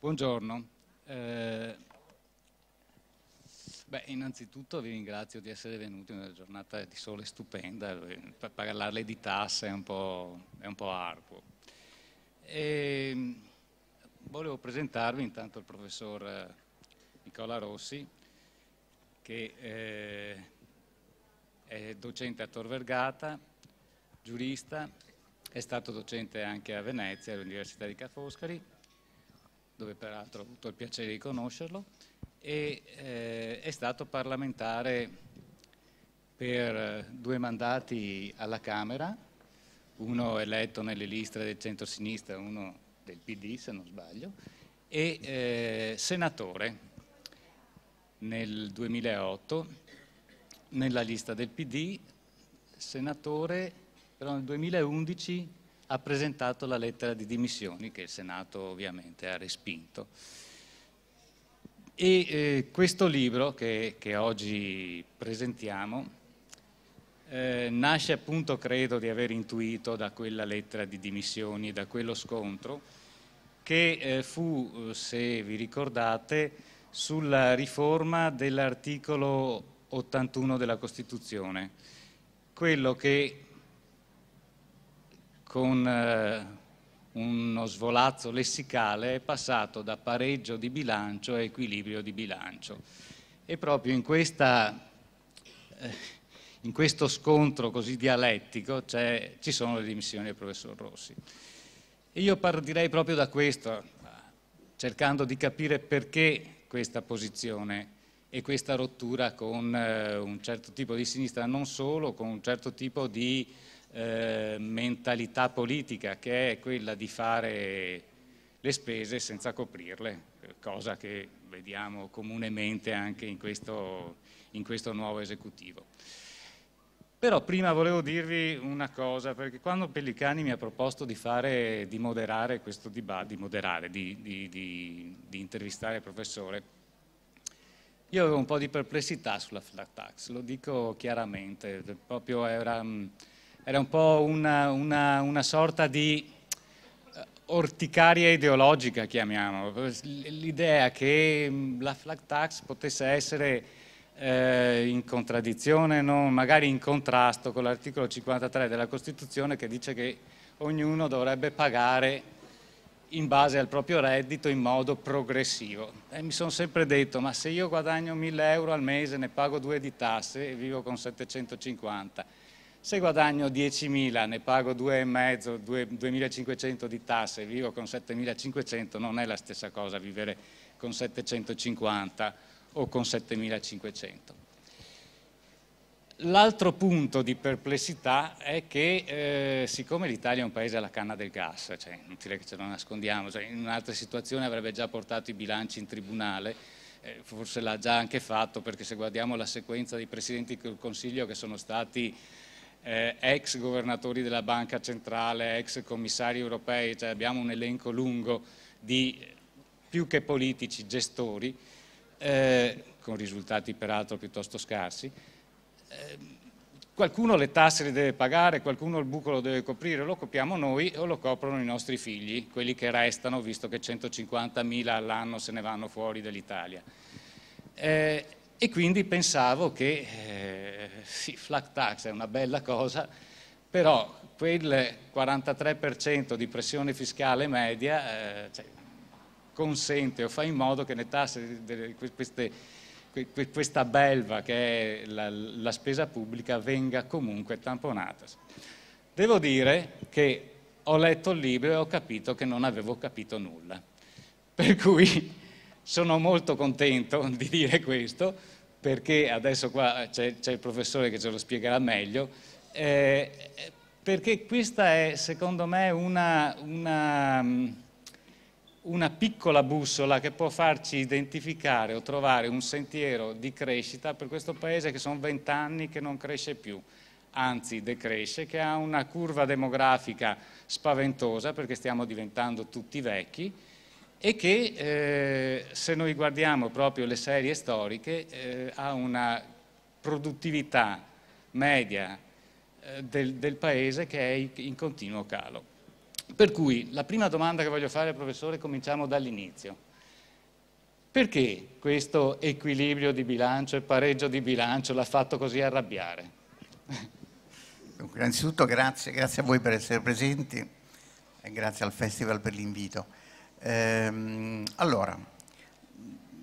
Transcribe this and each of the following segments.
Buongiorno. Eh, beh, innanzitutto vi ringrazio di essere venuti in una giornata di sole stupenda, eh, per parlarle di tasse è un po', è un po arduo. E, ehm, volevo presentarvi intanto il professor eh, Nicola Rossi, che eh, è docente a Tor Vergata, giurista, è stato docente anche a Venezia, all'Università di Ca' Foscari, dove peraltro ho avuto il piacere di conoscerlo, e eh, è stato parlamentare per eh, due mandati alla Camera, uno eletto nelle liste del centro-sinistra, uno del PD se non sbaglio, e eh, senatore nel 2008 nella lista del PD, senatore però nel 2011 ha presentato la lettera di dimissioni che il Senato ovviamente ha respinto. E eh, questo libro che, che oggi presentiamo eh, nasce appunto, credo di aver intuito da quella lettera di dimissioni, da quello scontro, che eh, fu, eh, se vi ricordate, sulla riforma dell'articolo 81 della Costituzione, quello che con eh, uno svolazzo lessicale è passato da pareggio di bilancio a equilibrio di bilancio. E proprio in, questa, eh, in questo scontro così dialettico ci sono le dimissioni del professor Rossi. E io partirei proprio da questo, cercando di capire perché questa posizione e questa rottura con eh, un certo tipo di sinistra, non solo, con un certo tipo di eh, mentalità politica che è quella di fare le spese senza coprirle, cosa che vediamo comunemente anche in questo, in questo nuovo esecutivo. Però prima volevo dirvi una cosa, perché quando Pellicani mi ha proposto di, fare, di moderare questo dibattito, di moderare, di, di, di, intervistare il professore, io avevo un po' di perplessità sulla flat tax, lo dico chiaramente, proprio era era un po' una, una, una sorta di eh, orticaria ideologica, chiamiamolo, l'idea che mm, la flat tax potesse essere eh, in contraddizione, no? magari in contrasto con l'articolo 53 della Costituzione che dice che ognuno dovrebbe pagare in base al proprio reddito in modo progressivo. E mi sono sempre detto, ma se io guadagno 1000 euro al mese, ne pago due di tasse e vivo con 750 se guadagno 10.000, ne pago 2,5, 2.500 di tasse, e vivo con 7.500, non è la stessa cosa vivere con 750 o con 7.500. L'altro punto di perplessità è che eh, siccome l'Italia è un paese alla canna del gas, cioè inutile che ce lo nascondiamo, cioè, in un'altra situazione avrebbe già portato i bilanci in tribunale, eh, forse l'ha già anche fatto perché se guardiamo la sequenza dei presidenti del Consiglio che sono stati eh, ex governatori della Banca Centrale, ex commissari europei, cioè abbiamo un elenco lungo di più che politici gestori, eh, con risultati peraltro piuttosto scarsi. Eh, qualcuno le tasse le deve pagare, qualcuno il buco lo deve coprire, lo copriamo noi o lo coprono i nostri figli, quelli che restano, visto che 150.000 all'anno se ne vanno fuori dall'Italia. Eh, e quindi pensavo che eh, sì, flat tax è una bella cosa, però quel 43% di pressione fiscale media eh, cioè, consente o fa in modo che ne tasse queste, questa belva che è la, la spesa pubblica venga comunque tamponata. Devo dire che ho letto il libro e ho capito che non avevo capito nulla, per cui sono molto contento di dire questo perché adesso qua c'è, il professore che ce lo spiegherà meglio, eh, perché questa è secondo me una, una, una piccola bussola che può farci identificare o trovare un sentiero di crescita per questo paese che sono vent'anni che non cresce più anzi decresce, che ha una curva demografica spaventosa perché stiamo diventando tutti vecchi e che eh, se noi guardiamo proprio le serie storiche eh, ha una produttività media eh, del, del, paese che è in continuo calo. Per cui la prima domanda che voglio fare al professore cominciamo dall'inizio. Perché questo equilibrio di bilancio e pareggio di bilancio l'ha fatto così arrabbiare? Dunque, innanzitutto grazie, grazie a voi per essere presenti e grazie al Festival per l'invito. Ehm, allora,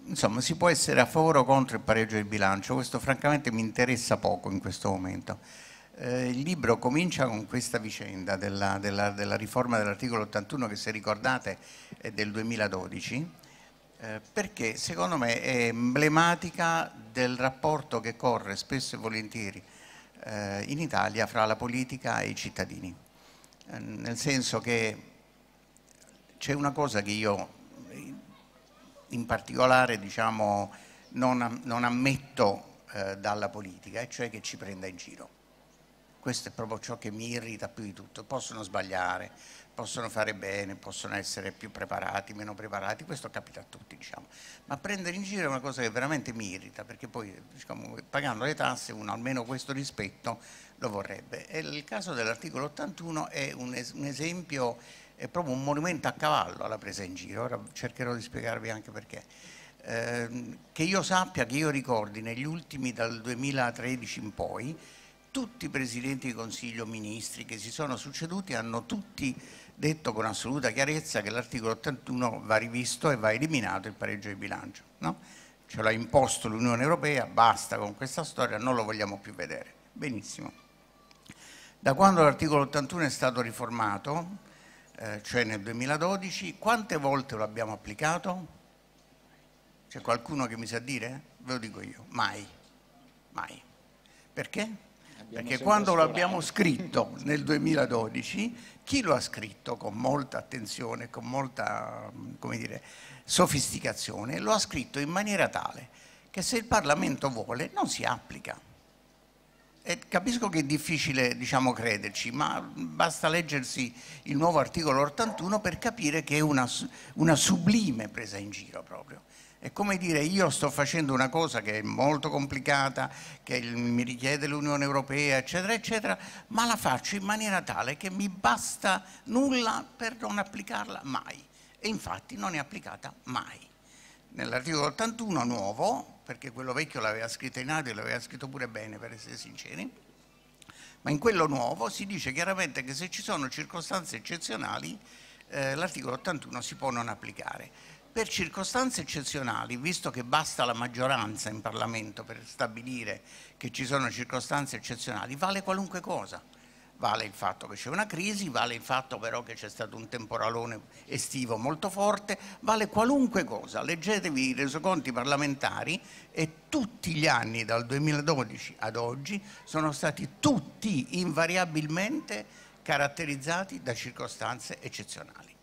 insomma, si può essere a favore o contro il pareggio di bilancio, questo francamente mi interessa poco in questo momento. Eh, il libro comincia con questa vicenda della, della, della riforma dell'articolo 81 che se ricordate è del 2012, eh, perché secondo me è emblematica del rapporto che corre spesso e volentieri eh, in Italia fra la politica e i cittadini, eh, nel senso che c'è una cosa che io in particolare diciamo, non, non, ammetto eh, dalla politica, e cioè che ci prenda in giro. Questo è proprio ciò che mi irrita più di tutto. Possono sbagliare, possono fare bene, possono essere più preparati, meno preparati, questo capita a tutti, diciamo. Ma prendere in giro è una cosa che veramente mi irrita, perché poi diciamo, pagando le tasse uno almeno questo rispetto lo vorrebbe. E il caso dell'articolo 81 è un, es un esempio è proprio un monumento a cavallo alla presa in giro, ora cercherò di spiegarvi anche perché. Eh, che io sappia, che io ricordi, negli ultimi dal 2013 in poi, tutti i presidenti di consiglio, ministri che si sono succeduti hanno tutti detto con assoluta chiarezza che l'articolo 81 va rivisto e va eliminato il pareggio di bilancio. No? Ce l'ha imposto l'Unione Europea, basta con questa storia, non lo vogliamo più vedere. Benissimo. Da quando l'articolo 81 è stato riformato, eh, cioè nel 2012, quante volte lo abbiamo applicato? C'è qualcuno che mi sa dire? Ve lo dico io, mai, mai. Perché? Abbiamo Perché quando lo abbiamo scritto nel 2012, chi lo ha scritto con molta attenzione, con molta dire, sofisticazione, lo ha scritto in maniera tale che se il Parlamento vuole non si applica. E capisco che è difficile diciamo, crederci, ma basta leggersi il nuovo articolo 81 per capire che è una, una sublime presa in giro proprio. È come dire io sto facendo una cosa che è molto complicata, che mi richiede l'Unione Europea, eccetera, eccetera, ma la faccio in maniera tale che mi basta nulla per non applicarla mai. E infatti non è applicata mai. Nell'articolo 81 nuovo perché quello vecchio l'aveva scritto in e l'aveva scritto pure bene per essere sinceri, ma in quello nuovo si dice chiaramente che se ci sono circostanze eccezionali eh, l'articolo 81 si può non applicare. Per circostanze eccezionali, visto che basta la maggioranza in Parlamento per stabilire che ci sono circostanze eccezionali, vale qualunque cosa Vale il fatto che c'è una crisi, vale il fatto però che c'è stato un temporalone estivo molto forte, vale qualunque cosa. Leggetevi i resoconti parlamentari e tutti gli anni dal 2012 ad oggi sono stati tutti invariabilmente caratterizzati da circostanze eccezionali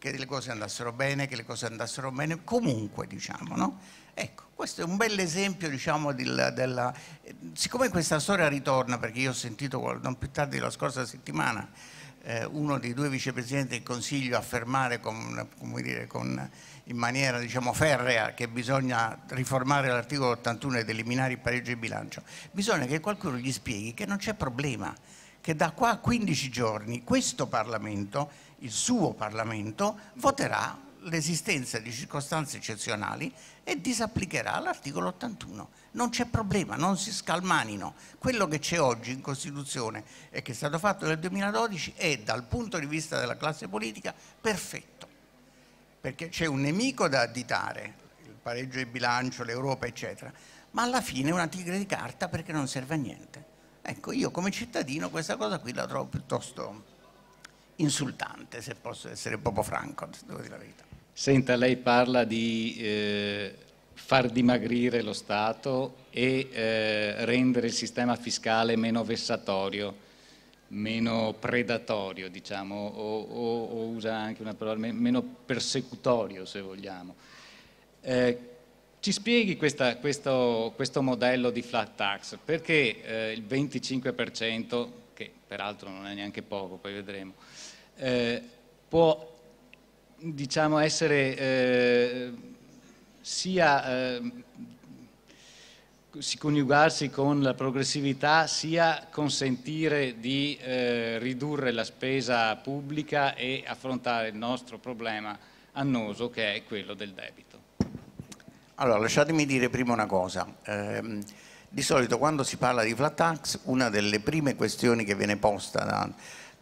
che le cose andassero bene, che le cose andassero bene, comunque diciamo, no? Ecco, questo è un bel esempio, diciamo, della, della... siccome questa storia ritorna, perché io ho sentito non più tardi la scorsa settimana eh, uno dei due vicepresidenti del Consiglio affermare con, dire, con, in maniera diciamo, ferrea che bisogna riformare l'articolo 81 ed eliminare il pareggio di bilancio, bisogna che qualcuno gli spieghi che non c'è problema, che da qua a 15 giorni questo Parlamento il suo Parlamento voterà l'esistenza di circostanze eccezionali e disapplicherà l'articolo 81. Non c'è problema, non si scalmanino. Quello che c'è oggi in Costituzione e che è stato fatto nel 2012 è dal punto di vista della classe politica perfetto, perché c'è un nemico da additare, il pareggio di bilancio, l'Europa eccetera, ma alla fine è una tigre di carta perché non serve a niente. Ecco, io come cittadino questa cosa qui la trovo piuttosto insultante, se posso essere proprio franco, devo dire la verità. Senta, lei parla di eh, far dimagrire lo Stato e eh, rendere il sistema fiscale meno vessatorio, meno predatorio, diciamo, o, o, o usa anche una parola, meno persecutorio, se vogliamo. Eh, ci spieghi questa, questo, questo, modello di flat tax, perché eh, il 25%, che peraltro non è neanche poco, poi vedremo, eh, può diciamo, essere eh, sia eh, si coniugarsi con la progressività sia consentire di eh, ridurre la spesa pubblica e affrontare il nostro problema annoso che è quello del debito. Allora lasciatemi dire prima una cosa. Ehm, di solito quando si parla di flat tax una delle prime questioni che viene posta da,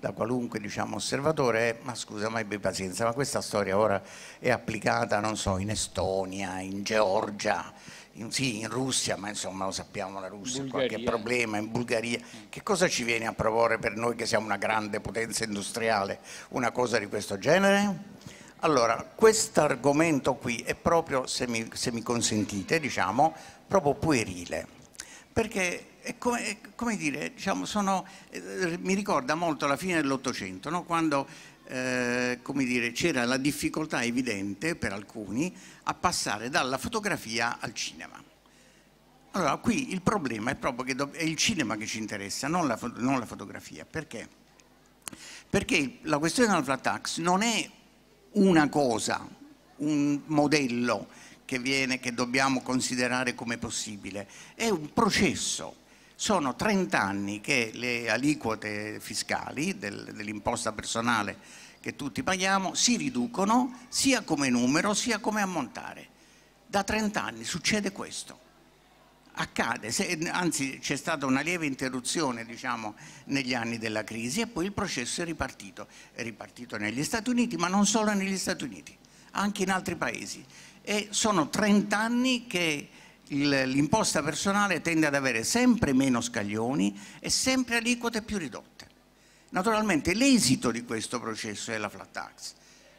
da qualunque diciamo, osservatore eh, ma scusa ma abbi pazienza ma questa storia ora è applicata non so in Estonia, in Georgia, in, sì in Russia ma insomma lo sappiamo la Russia ha qualche problema in Bulgaria che cosa ci viene a proporre per noi che siamo una grande potenza industriale una cosa di questo genere? Allora, questo argomento qui è proprio, se mi, se mi consentite, diciamo, proprio puerile, perché è come, è come dire, diciamo, sono, eh, mi ricorda molto la fine dell'Ottocento, no? quando eh, c'era la difficoltà evidente per alcuni a passare dalla fotografia al cinema. Allora, qui il problema è proprio che è il cinema che ci interessa, non la, non la fotografia. Perché? Perché la questione della flat tax non è una cosa, un modello che, viene, che dobbiamo considerare come possibile, è un processo sono 30 anni che le aliquote fiscali del, dell'imposta personale che tutti paghiamo si riducono sia come numero sia come ammontare. Da 30 anni succede questo. Accade, se, anzi c'è stata una lieve interruzione diciamo, negli anni della crisi e poi il processo è ripartito. È ripartito negli Stati Uniti, ma non solo negli Stati Uniti, anche in altri paesi. E sono 30 anni che l'imposta personale tende ad avere sempre meno scaglioni e sempre aliquote più ridotte. Naturalmente l'esito di questo processo è la flat tax,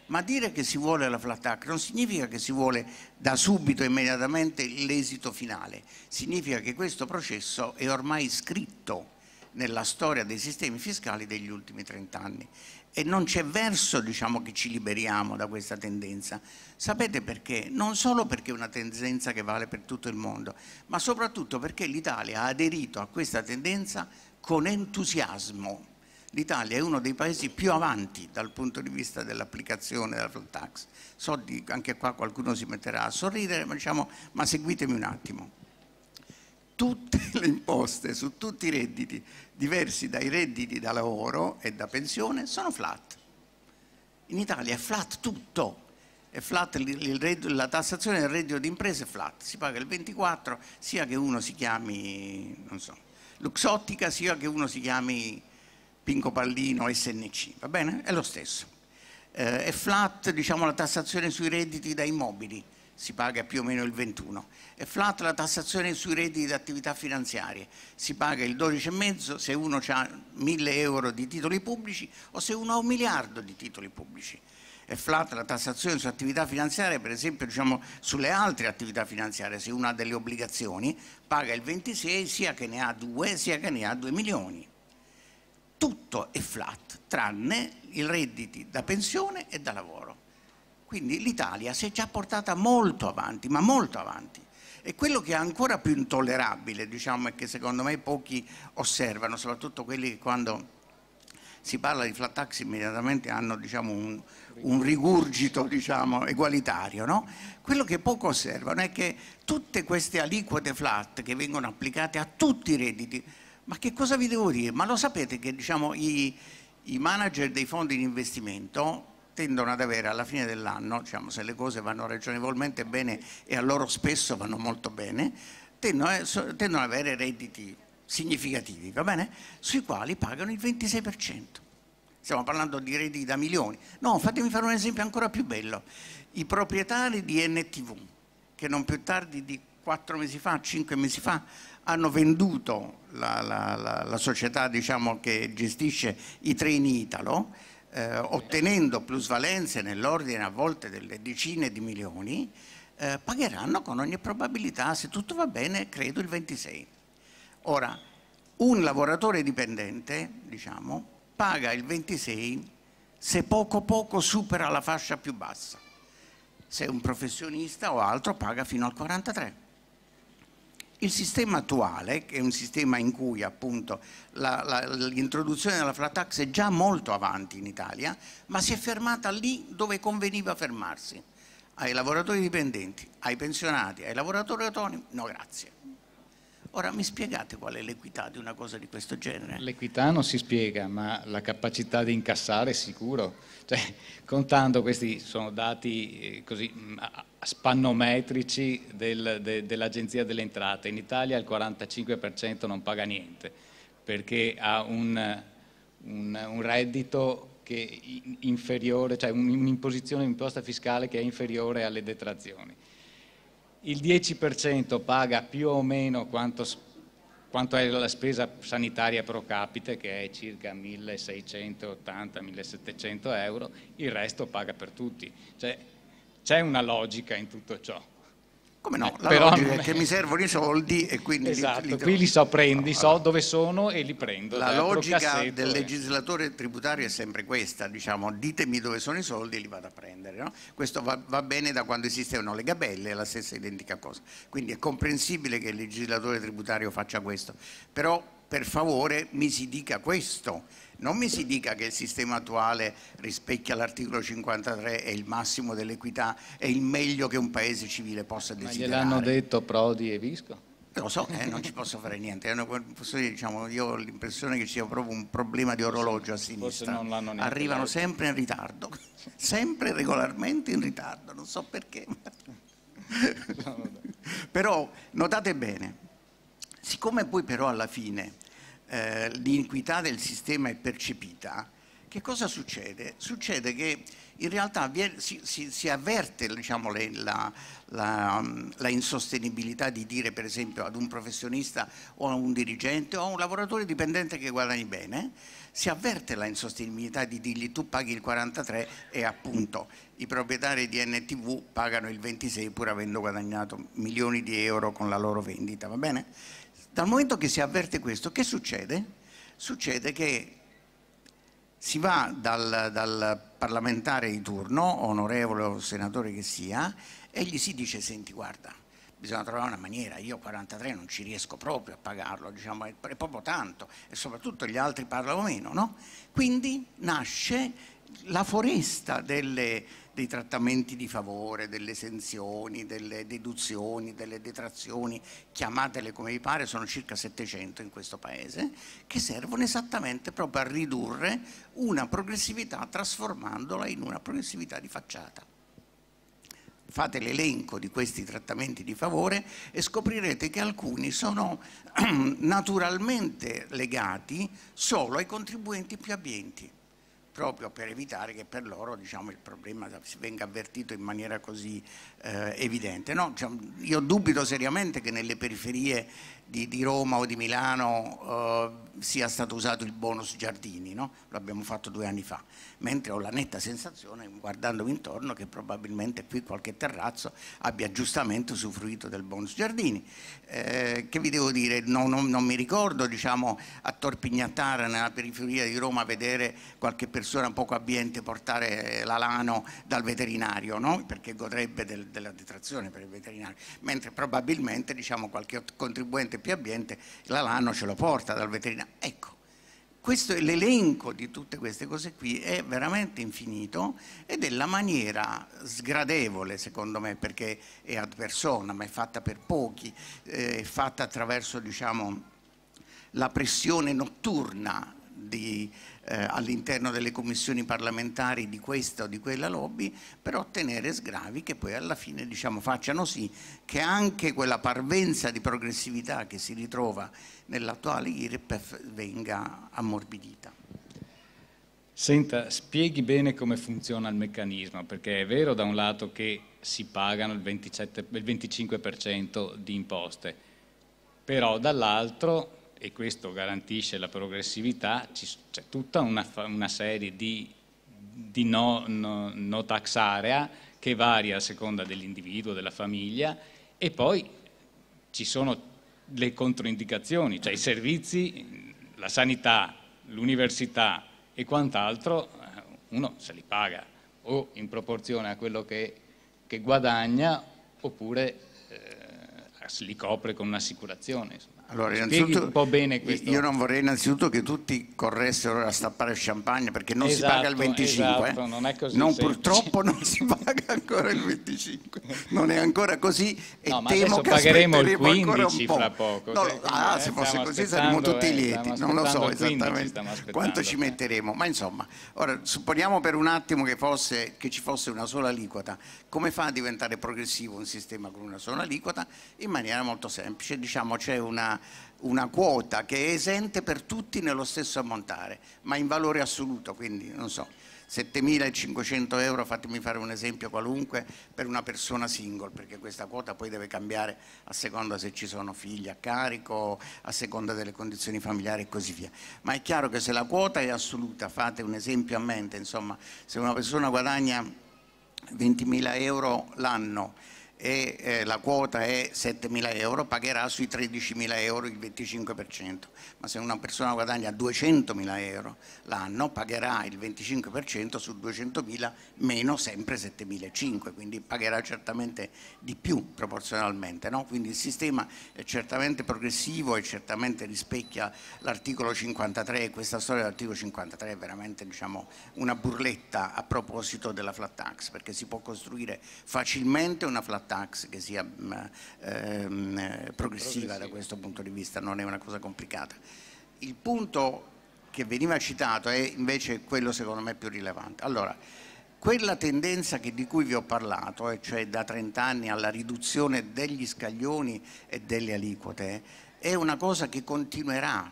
ma dire che si vuole la flat tax non significa che si vuole da subito, immediatamente l'esito finale, significa che questo processo è ormai scritto nella storia dei sistemi fiscali degli ultimi 30 anni e non c'è verso diciamo, che ci liberiamo da questa tendenza. Sapete perché? Non solo perché è una tendenza che vale per tutto il mondo, ma soprattutto perché l'Italia ha aderito a questa tendenza con entusiasmo. L'Italia è uno dei paesi più avanti dal punto di vista dell'applicazione della flat tax. So che anche qua qualcuno si metterà a sorridere, ma, diciamo, ma seguitemi un attimo tutte le imposte su tutti i redditi diversi dai redditi da lavoro e da pensione sono flat. In Italia è flat tutto, è flat reddito, la tassazione del reddito di d'impresa è flat, si paga il 24 sia che uno si chiami, so, Luxottica sia che uno si chiami Pinco Pallino SNC, va bene? È lo stesso. Eh, è flat diciamo, la tassazione sui redditi da immobili, si paga più o meno il 21%, è flat la tassazione sui redditi di attività finanziarie, si paga il 12,5% se uno ha 1000 euro di titoli pubblici o se uno ha un miliardo di titoli pubblici è flat la tassazione su attività finanziarie, per esempio diciamo, sulle altre attività finanziarie, se uno ha delle obbligazioni paga il 26 sia che ne ha 2 sia che ne ha 2 milioni. Tutto è flat tranne i redditi da pensione e da lavoro. Quindi l'Italia si è già portata molto avanti, ma molto avanti. E quello che è ancora più intollerabile, diciamo, e che secondo me pochi osservano, soprattutto quelli che quando si parla di flat tax immediatamente hanno diciamo, un, un, rigurgito diciamo, egualitario. No? Quello che poco osservano è che tutte queste aliquote flat che vengono applicate a tutti i redditi, ma che cosa vi devo dire? Ma lo sapete che diciamo, i, i manager dei fondi di investimento tendono ad avere alla fine dell'anno, diciamo, se le cose vanno ragionevolmente bene e a loro spesso vanno molto bene, tendono, tendono ad avere redditi significativi, va bene? Sui quali pagano il 26%. Stiamo parlando di redditi da milioni. No, fatemi fare un esempio ancora più bello. I proprietari di NTV, che non più tardi di 4 mesi fa, 5 mesi fa, hanno venduto la, la, la, la società diciamo, che gestisce i treni Italo, eh, ottenendo plusvalenze nell'ordine a volte delle decine di milioni, eh, pagheranno con ogni probabilità, se tutto va bene, credo il 26. Ora, un lavoratore dipendente, diciamo, paga il 26 se poco poco supera la fascia più bassa. Se un professionista o altro paga fino al 43. Il sistema attuale, che è un sistema in cui l'introduzione della flat tax è già molto avanti in Italia, ma si è fermata lì dove conveniva fermarsi, ai lavoratori dipendenti, ai pensionati, ai lavoratori autonomi, no grazie. Ora mi spiegate qual è l'equità di una cosa di questo genere? L'equità non si spiega, ma la capacità di incassare è sicuro cioè, contando questi sono dati eh, così, mm, spannometrici del, de, dell'Agenzia delle Entrate, in Italia il 45% non paga niente perché ha un, un, un reddito che è inferiore, cioè un'imposizione, imposta fiscale che è inferiore alle detrazioni. Il 10% paga più o meno quanto quanto è la spesa sanitaria pro capite che è circa 1680-1700 euro, il resto paga per tutti. Cioè, c'è una logica in tutto ciò. Come no, eh, la Però logica è che mi servono i soldi e quindi esatto, li, li qui li so, prendi, so dove sono e li prendo. La eh, logica del eh. legislatore tributario è sempre questa, diciamo, ditemi dove sono i soldi e li vado a prendere. No? Questo va, va, bene da quando esistevano le gabelle, è la stessa identica cosa. Quindi è comprensibile che il legislatore tributario faccia questo, però per favore mi si dica questo, non mi si dica che il sistema attuale rispecchia l'articolo 53 e il massimo dell'equità è il meglio che un paese civile possa desiderare. Ma gliel'hanno detto Prodi e Visco? Lo so, eh, non ci posso fare niente. Diciamo, io ho l'impressione che sia proprio un problema di orologio a sinistra. Arrivano sempre in ritardo, sempre regolarmente in ritardo, non so perché. Però notate bene, Siccome poi però alla fine eh, l'iniquità del sistema è percepita, che cosa succede? Succede che in realtà si, si, si avverte diciamo, le, la, la, la, insostenibilità di dire per esempio ad un professionista o a un dirigente o a un lavoratore dipendente che guadagni bene, si avverte la insostenibilità di dirgli tu paghi il 43 e appunto i proprietari di NTV pagano il 26 pur avendo guadagnato milioni di euro con la loro vendita, va bene? Dal momento che si avverte questo, che succede? Succede che si va dal, dal parlamentare di turno, onorevole o senatore che sia, e gli si dice, senti guarda, bisogna trovare una maniera, io 43 non ci riesco proprio a pagarlo, diciamo, è, proprio tanto e soprattutto gli altri parlano meno, no? Quindi nasce la foresta delle, dei trattamenti di favore, delle esenzioni, delle deduzioni, delle detrazioni, chiamatele come vi pare, sono circa 700 in questo Paese, che servono esattamente proprio a ridurre una progressività trasformandola in una progressività di facciata fate l'elenco di questi trattamenti di favore e scoprirete che alcuni sono naturalmente legati solo ai contribuenti più abbienti proprio per evitare che per loro diciamo, il problema venga avvertito in maniera così eh, evidente. No, cioè, io dubito seriamente che nelle periferie di, di Roma o di Milano eh, sia stato usato il bonus giardini, no? l'abbiamo fatto due anni fa, mentre ho la netta sensazione, guardandomi intorno, che probabilmente qui qualche terrazzo abbia giustamente usufruito del bonus giardini. Eh, che vi devo dire, no, non mi ricordo diciamo, a Torpignattara, nella periferia di Roma, vedere qualche periferia persona poco abbiente portare l'alano dal veterinario, no? perché godrebbe del, della detrazione per il veterinario, mentre probabilmente diciamo, qualche contribuente più abbiente l'alano ce lo porta dal veterinario. Ecco, questo è l'elenco di tutte queste cose qui è veramente infinito ed è la maniera sgradevole secondo me perché è ad persona ma è fatta per pochi eh, è fatta attraverso diciamo, la pressione notturna di, eh, all'interno delle commissioni parlamentari di questa o di quella lobby per ottenere sgravi che poi alla fine diciamo, facciano sì che anche quella parvenza di progressività che si ritrova nell'attuale IRPEF venga ammorbidita. Senta, spieghi bene come funziona il meccanismo, perché è vero da un lato che si pagano il, 27, il 25% di imposte, però dall'altro e questo garantisce la progressività, c'è tutta una, una serie di, di no, no, no tax area che varia a seconda dell'individuo, della famiglia e poi ci sono le controindicazioni, cioè i servizi, la sanità, l'università e quant'altro, eh, uno se li paga o in proporzione a quello che, che guadagna oppure eh, li copre con un'assicurazione. Allora, Spieghi un po' bene Io non vorrei innanzitutto che tutti corressero a stappare champagne perché non esatto, si paga il 25. Esatto, eh. Non è così. Eh. Non purtroppo non si paga ancora il 25. Non è ancora così e no, temo che pagheremo il 15 po'. fra poco. No, cioè, ah, se eh, fosse così saremmo tutti eh, lieti. Non lo so esattamente quanto ci metteremo. Ma insomma, ora supponiamo per un attimo che, fosse, che ci fosse una sola aliquota. Come fa a diventare progressivo un sistema con una sola aliquota? In maniera molto semplice. Diciamo c'è una una, quota che è esente per tutti nello stesso ammontare, ma in valore assoluto, quindi non so, 7.500 euro, fatemi fare un esempio qualunque, per una persona single, perché questa quota poi deve cambiare a seconda se ci sono figli a carico, a seconda delle condizioni familiari e così via. Ma è chiaro che se la quota è assoluta, fate un esempio a mente, insomma, se una persona guadagna 20.000 euro l'anno, e eh, la quota è 7.000 euro, pagherà sui 13.000 euro il 25%, ma se una persona guadagna 200.000 euro l'anno pagherà il 25% su 200.000 meno sempre 7.500, quindi pagherà certamente di più proporzionalmente. No? Quindi il sistema è certamente progressivo e certamente rispecchia l'articolo 53, questa storia dell'articolo 53 è veramente diciamo, una burletta a proposito della flat tax, perché si può costruire facilmente una flat tax tax che sia mm, ehm, progressiva da questo punto di vista, non è una cosa complicata. Il punto che veniva citato è invece quello secondo me più rilevante. Allora, quella tendenza che, di cui vi ho parlato, e cioè da 30 anni alla riduzione degli scaglioni e delle aliquote, è una cosa che continuerà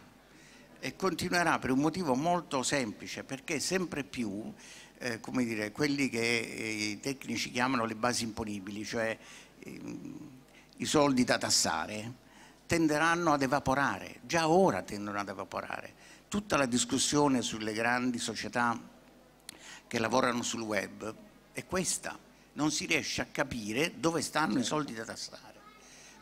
e continuerà per un motivo molto semplice, perché sempre più eh, come dire, quelli che eh, i tecnici chiamano le basi imponibili, cioè ehm, i soldi da tassare, tenderanno ad evaporare, già ora tendono ad evaporare. Tutta la discussione sulle grandi società che lavorano sul web è questa, non si riesce a capire dove stanno i certo. soldi da tassare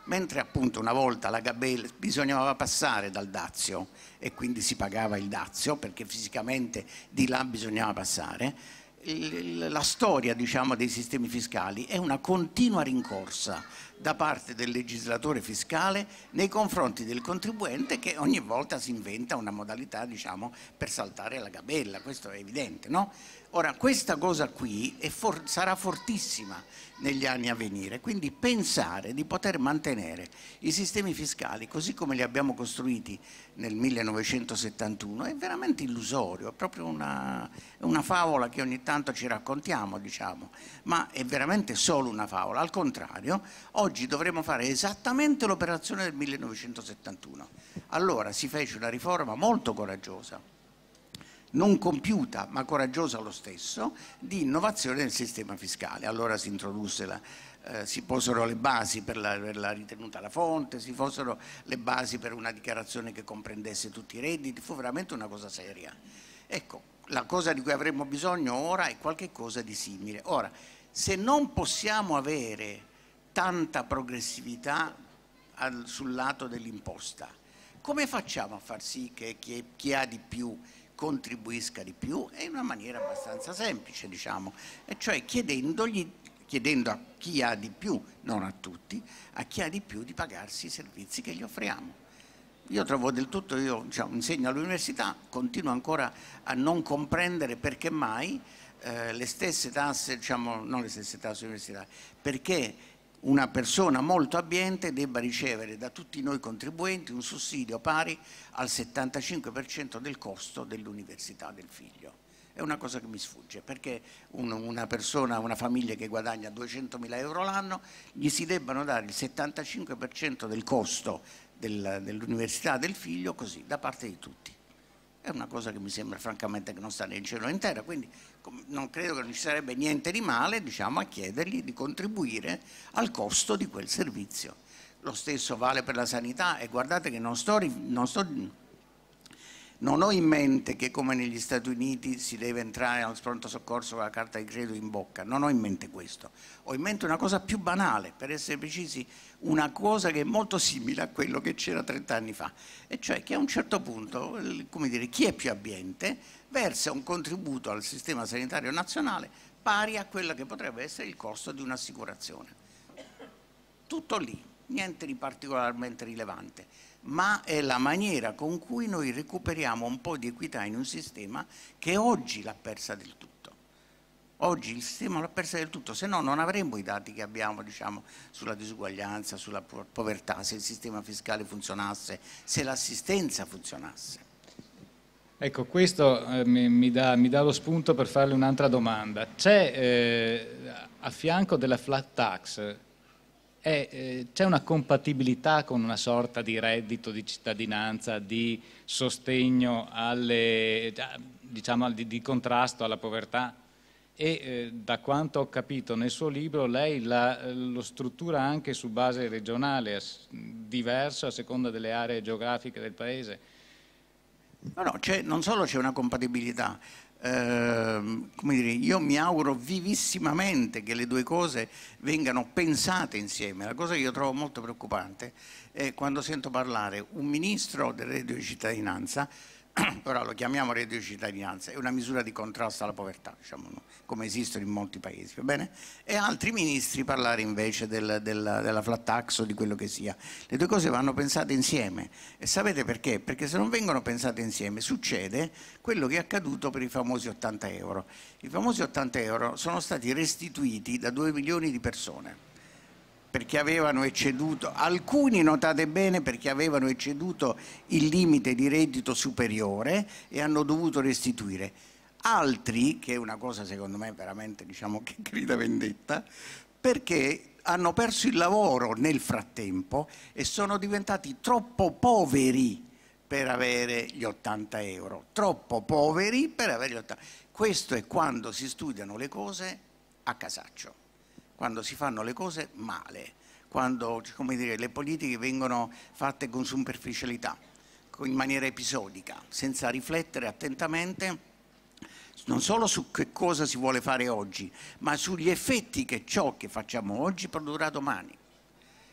mentre appunto una volta la gabella bisognava passare dal dazio e quindi si pagava il dazio perché fisicamente di là bisognava passare, la storia diciamo, dei sistemi fiscali è una continua rincorsa da parte del legislatore fiscale nei confronti del contribuente che ogni volta si inventa una modalità diciamo, per saltare la gabella, questo è evidente. No? Ora, questa cosa qui for sarà fortissima negli anni a venire, quindi pensare di poter mantenere i sistemi fiscali così come li abbiamo costruiti nel 1971 è veramente illusorio, è proprio una, una favola che ogni tanto ci raccontiamo, diciamo, ma è veramente solo una favola. Al contrario, oggi dovremmo fare esattamente l'operazione del 1971. Allora si fece una riforma molto coraggiosa non compiuta ma coraggiosa lo stesso, di innovazione del sistema fiscale. Allora si introdusse la, eh, si posero le basi per la, per la, ritenuta alla fonte, si posero le basi per una dichiarazione che comprendesse tutti i redditi, fu veramente una cosa seria. Ecco, la cosa di cui avremmo bisogno ora è qualche cosa di simile. Ora, se non possiamo avere tanta progressività al, sul lato dell'imposta, come facciamo a far sì che chi, chi ha di più contribuisca di più e in una maniera abbastanza semplice, diciamo, e cioè chiedendogli, chiedendo a chi ha di più, non a tutti, a chi ha di più di pagarsi i servizi che gli offriamo. Io trovo del tutto, io diciamo, insegno all'università, continuo ancora a non comprendere perché mai eh, le stesse tasse, diciamo, non le stesse tasse universitarie, perché una persona molto abbiente debba ricevere da tutti noi contribuenti un sussidio pari al 75% del costo dell'università del figlio. È una cosa che mi sfugge, perché una persona, una famiglia che guadagna 200.000 euro l'anno, gli si debbano dare il 75% del costo dell'università del figlio, così, da parte di tutti è una cosa che mi sembra francamente che non sta nel cielo in terra, quindi non credo che non ci sarebbe niente di male diciamo, a chiedergli di contribuire al costo di quel servizio. Lo stesso vale per la sanità e guardate che non sto, non sto non ho in mente che come negli Stati Uniti si deve entrare al pronto soccorso con la carta di credito in bocca, non ho in mente questo. Ho in mente una cosa più banale, per essere precisi, una cosa che è molto simile a quello che c'era 30 anni fa, e cioè che a un certo punto dire, chi è più abbiente versa un contributo al sistema sanitario nazionale pari a quello che potrebbe essere il costo di un'assicurazione. Tutto lì, niente di particolarmente rilevante ma è la maniera con cui noi recuperiamo un po' di equità in un sistema che oggi l'ha persa del tutto. Oggi il sistema l'ha persa del tutto, se no non avremmo i dati che abbiamo diciamo, sulla disuguaglianza, sulla povertà, se il sistema fiscale funzionasse, se l'assistenza funzionasse. Ecco, questo eh, mi, mi, dà, mi, dà, lo spunto per farle un'altra domanda. C'è eh, a fianco della flat tax eh, c'è una compatibilità con una sorta di reddito di cittadinanza, di sostegno alle, diciamo, di, di, contrasto alla povertà? E eh, da quanto ho capito nel suo libro lei la, lo struttura anche su base regionale, diverso a seconda delle aree geografiche del paese. No, no, non solo c'è una compatibilità, Ehm, come dire, io mi auguro vivissimamente che le due cose vengano pensate insieme. La cosa che io trovo molto preoccupante è quando sento parlare un ministro del reddito di cittadinanza ora lo chiamiamo reddito di cittadinanza, è una misura di contrasto alla povertà, diciamo, come esistono in molti paesi, E altri ministri parlare invece del, del, della flat tax o di quello che sia. Le due cose vanno pensate insieme e sapete perché? Perché se non vengono pensate insieme succede quello che è accaduto per i famosi 80 euro. I famosi 80 euro sono stati restituiti da 2 milioni di persone perché avevano ecceduto, alcuni notate bene perché avevano ecceduto il limite di reddito superiore e hanno dovuto restituire. Altri, che è una cosa secondo me veramente diciamo che grida vendetta, perché hanno perso il lavoro nel frattempo e sono diventati troppo poveri per avere gli 80 euro, troppo poveri per avere gli 80 euro. Questo è quando si studiano le cose a casaccio quando si fanno le cose male, quando dire, le politiche vengono fatte con superficialità, in maniera episodica, senza riflettere attentamente non solo su che cosa si vuole fare oggi, ma sugli effetti che ciò che facciamo oggi produrrà domani.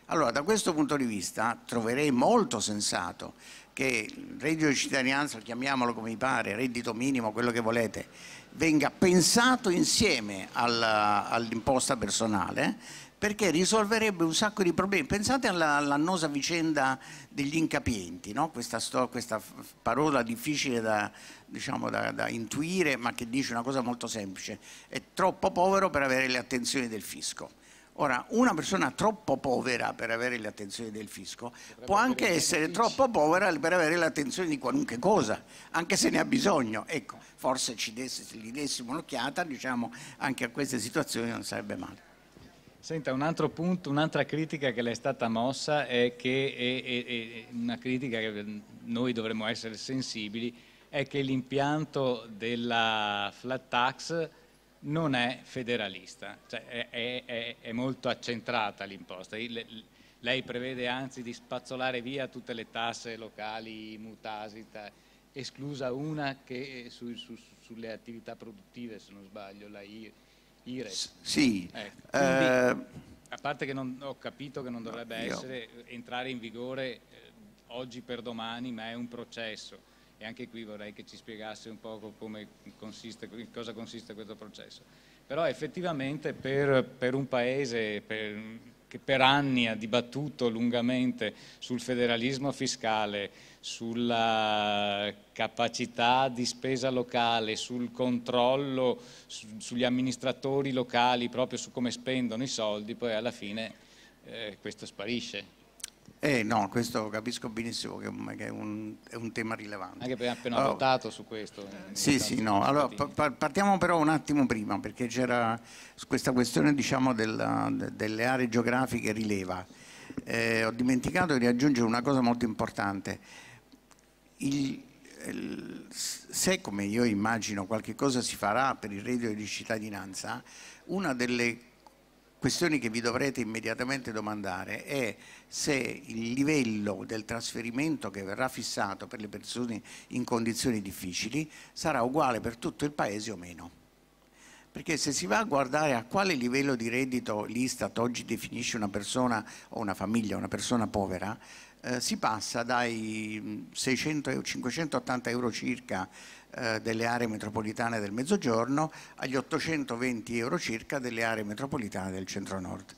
Allora, da questo punto di vista, troverei molto sensato che il reddito di cittadinanza, chiamiamolo come mi pare, reddito minimo, quello che volete, venga pensato insieme all'imposta personale perché risolverebbe un sacco di problemi. Pensate all'annosa vicenda degli incapienti, no? questa, questa, parola difficile da, diciamo, da, da, intuire ma che dice una cosa molto semplice, è troppo povero per avere le attenzioni del fisco. Ora, una persona troppo povera per avere le attenzioni del fisco può anche essere troppo povera per avere le attenzioni di qualunque cosa, anche se ne ha bisogno. Ecco forse desse, se gli dessimo un'occhiata diciamo, anche a queste situazioni non sarebbe male. Senta, un altro punto, un'altra critica che le è stata mossa è che è, è, è una critica che noi dovremmo essere sensibili, è che l'impianto della flat tax non è federalista, cioè è, è, è molto accentrata l'imposta. Lei prevede anzi di spazzolare via tutte le tasse locali, mutasi, esclusa una che eh, su, su, sulle attività produttive, se non sbaglio, la IRES. Sì. Ecco. Quindi, uh, eh, a parte che non, ho capito che non dovrebbe no, essere, eh, entrare in vigore eh, oggi per domani, ma è un processo. E anche qui vorrei che ci spiegasse un po' come consiste, cosa consiste questo processo. Però effettivamente per, per un paese, per, che per anni ha dibattuto lungamente sul federalismo fiscale, sulla capacità di spesa locale, sul controllo su, sugli amministratori locali, proprio su come spendono i soldi, poi alla fine eh, questo sparisce. Eh, no, questo capisco benissimo che, è, un, è, un, tema rilevante. Anche perché abbiamo appena allora, votato su questo. Eh, sì, sì, no. Allora, pa partiamo però un attimo prima, perché c'era questa questione diciamo, della, delle aree geografiche rileva. Eh, ho dimenticato di aggiungere una cosa molto importante. Il, il, se, come io immagino, qualche cosa si farà per il reddito di cittadinanza, una delle questioni che vi dovrete immediatamente domandare è se il livello del trasferimento che verrà fissato per le persone in condizioni difficili sarà uguale per tutto il Paese o meno perché se si va a guardare a quale livello di reddito l'Istat oggi definisce una persona o una famiglia, una persona povera, eh, si passa dai 600, mm, 580 euro circa eh, delle aree metropolitane del Mezzogiorno agli 820 euro circa delle aree metropolitane del Centro-Nord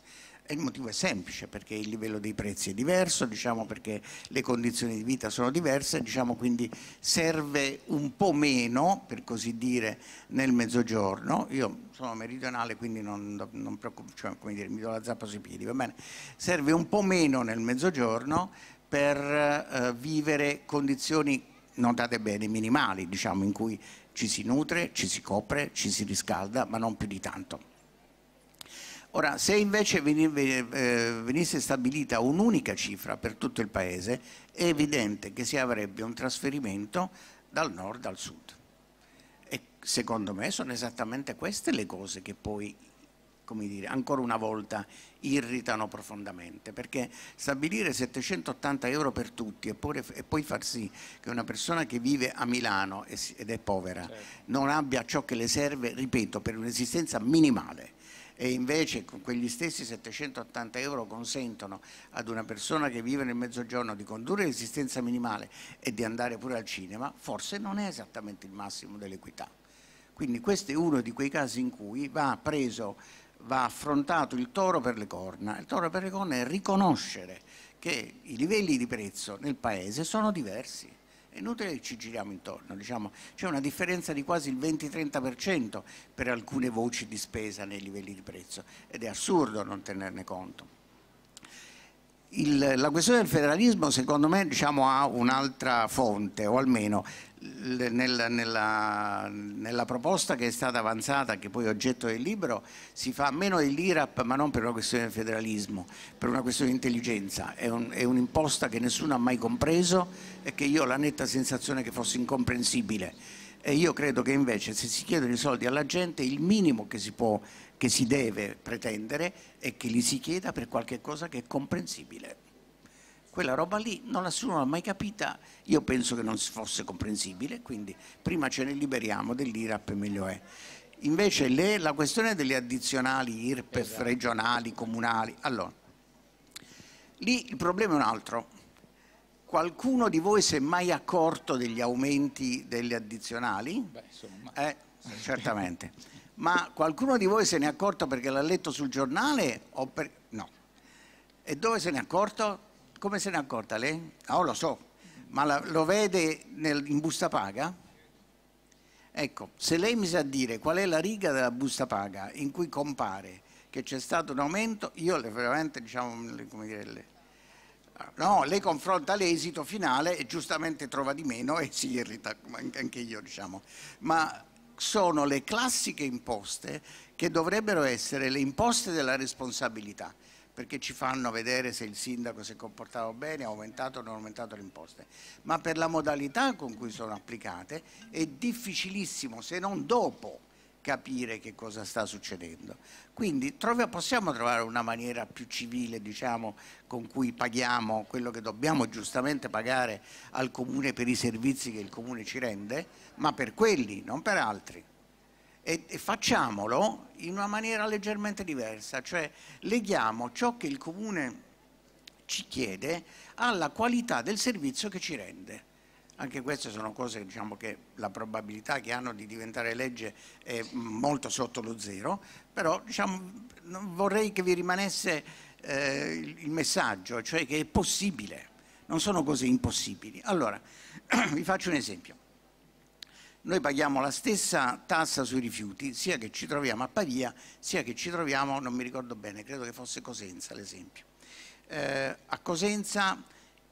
il motivo è semplice, perché il livello dei prezzi è diverso, diciamo perché le condizioni di vita sono diverse, diciamo quindi serve un po' meno, per così dire, nel mezzogiorno. Io sono meridionale, quindi non, non cioè, dire, mi do la zappa sui piedi, va bene? Serve un po' meno nel mezzogiorno per eh, vivere condizioni, notate bene, minimali, diciamo, in cui ci si nutre, ci si copre, ci si riscalda, ma non più di tanto. Ora, se invece eh, venisse stabilita un'unica cifra per tutto il Paese, è evidente che si avrebbe un trasferimento dal nord al sud. E secondo me sono esattamente queste le cose che poi, come dire, ancora una volta irritano profondamente, perché stabilire 780 euro per tutti e poi, far sì che una persona che vive a Milano ed è povera certo. non abbia ciò che le serve, ripeto, per un'esistenza minimale e invece quegli stessi 780 euro consentono ad una persona che vive nel mezzogiorno di condurre l'esistenza minimale e di andare pure al cinema, forse non è esattamente il massimo dell'equità. Quindi questo è uno di quei casi in cui va preso, va affrontato il toro per le corna. Il toro per le corna è riconoscere che i livelli di prezzo nel paese sono diversi è inutile che ci giriamo intorno, diciamo. c'è una differenza di quasi il 20-30% per alcune voci di spesa nei livelli di prezzo ed è assurdo non tenerne conto. Il, la questione del federalismo secondo me diciamo, ha un'altra fonte o almeno nella, nella, nella, proposta che è stata avanzata, che poi è oggetto del libro, si fa meno dell'IRAP, ma non per una questione di federalismo, per una questione di intelligenza. È, un'imposta che nessuno ha mai compreso e che io ho la netta sensazione che fosse incomprensibile. E io credo che invece se si chiedono i soldi alla gente, il minimo che si può, che si deve pretendere è che li si chieda per qualche cosa che è comprensibile quella roba lì non nessuno l'ha mai capita, io penso che non fosse comprensibile, quindi prima ce ne liberiamo dell'IRAP meglio è. Invece le, la questione delle addizionali IRPEF esatto. regionali, comunali, allora, lì il problema è un altro. Qualcuno di voi si è mai accorto degli aumenti delle addizionali? Beh, insomma. Eh, certamente. Ma qualcuno di voi se ne è accorto perché l'ha letto sul giornale? Per... No. E dove se ne è accorto? come se ne è accorta lei? Ah, oh, lo so, ma la, lo vede nel, in busta paga? Ecco, se lei mi sa dire qual è la riga della busta paga in cui compare che c'è stato un aumento, io le, veramente diciamo, come dire, le, no, lei confronta l'esito finale e giustamente trova di meno e si irrita anche io, diciamo. Ma sono le classiche imposte che dovrebbero essere le imposte della responsabilità perché ci fanno vedere se il sindaco si è comportato bene, ha aumentato o non ha aumentato le imposte, ma per la modalità con cui sono applicate è difficilissimo, se non dopo, capire che cosa sta succedendo. Quindi troviamo, possiamo trovare una maniera più civile, diciamo, con cui paghiamo quello che dobbiamo giustamente pagare al comune per i servizi che il comune ci rende, ma per quelli, non per altri e, e facciamolo in una maniera leggermente diversa, cioè leghiamo ciò che il comune ci chiede alla qualità del servizio che ci rende. Anche queste sono cose diciamo, che la probabilità che hanno di diventare legge è molto sotto lo zero, però diciamo, vorrei che vi rimanesse eh, il messaggio, cioè che è possibile, non sono cose impossibili. Allora, vi faccio un esempio noi paghiamo la stessa tassa sui rifiuti, sia che ci troviamo a Pavia, sia che ci troviamo, non mi ricordo bene, credo che fosse Cosenza l'esempio. Eh, a Cosenza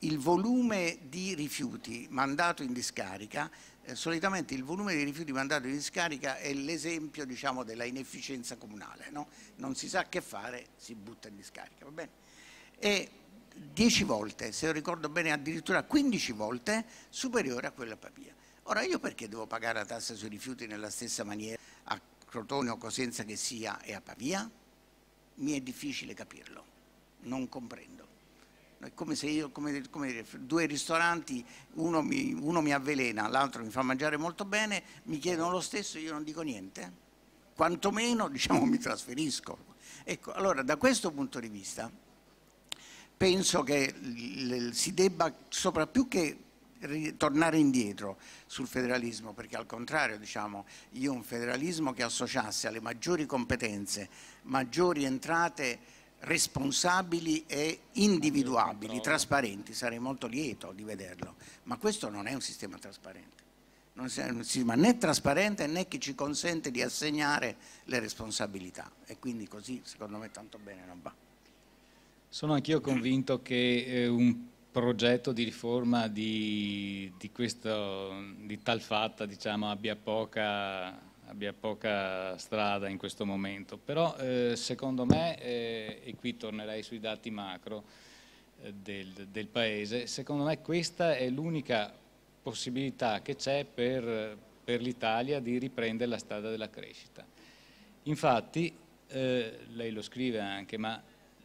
il volume di rifiuti mandato in discarica, eh, solitamente il volume di rifiuti mandato in discarica è l'esempio diciamo, della inefficienza comunale, no? non si sa che fare, si butta in discarica, va bene? È 10 volte, se ricordo bene addirittura 15 volte superiore a quella a Pavia. Ora io perché devo pagare la tassa sui rifiuti nella stessa maniera a Crotone o Cosenza che sia e a Pavia? Mi è difficile capirlo, non comprendo. È come se io, come, come dire, due ristoranti, uno mi, uno mi avvelena, l'altro mi fa mangiare molto bene, mi chiedono lo stesso e io non dico niente. Quantomeno, diciamo, mi trasferisco. Ecco, allora da questo punto di vista penso che si debba, sopra più che tornare indietro sul federalismo, perché al contrario diciamo, io un federalismo che associasse alle maggiori competenze, maggiori entrate responsabili e individuabili, trasparenti, sarei molto lieto di vederlo, ma questo non è un sistema trasparente, non è un sistema né trasparente né che ci consente di assegnare le responsabilità e quindi così secondo me tanto bene non va. Sono anch'io convinto che eh, un progetto di riforma di, di, questo, di tal fatta diciamo, abbia, poca, abbia, poca, strada in questo momento. Però eh, secondo me, eh, e qui tornerei sui dati macro eh, del, del, Paese, secondo me questa è l'unica possibilità che c'è per, per l'Italia di riprendere la strada della crescita. Infatti, eh, lei lo scrive anche, ma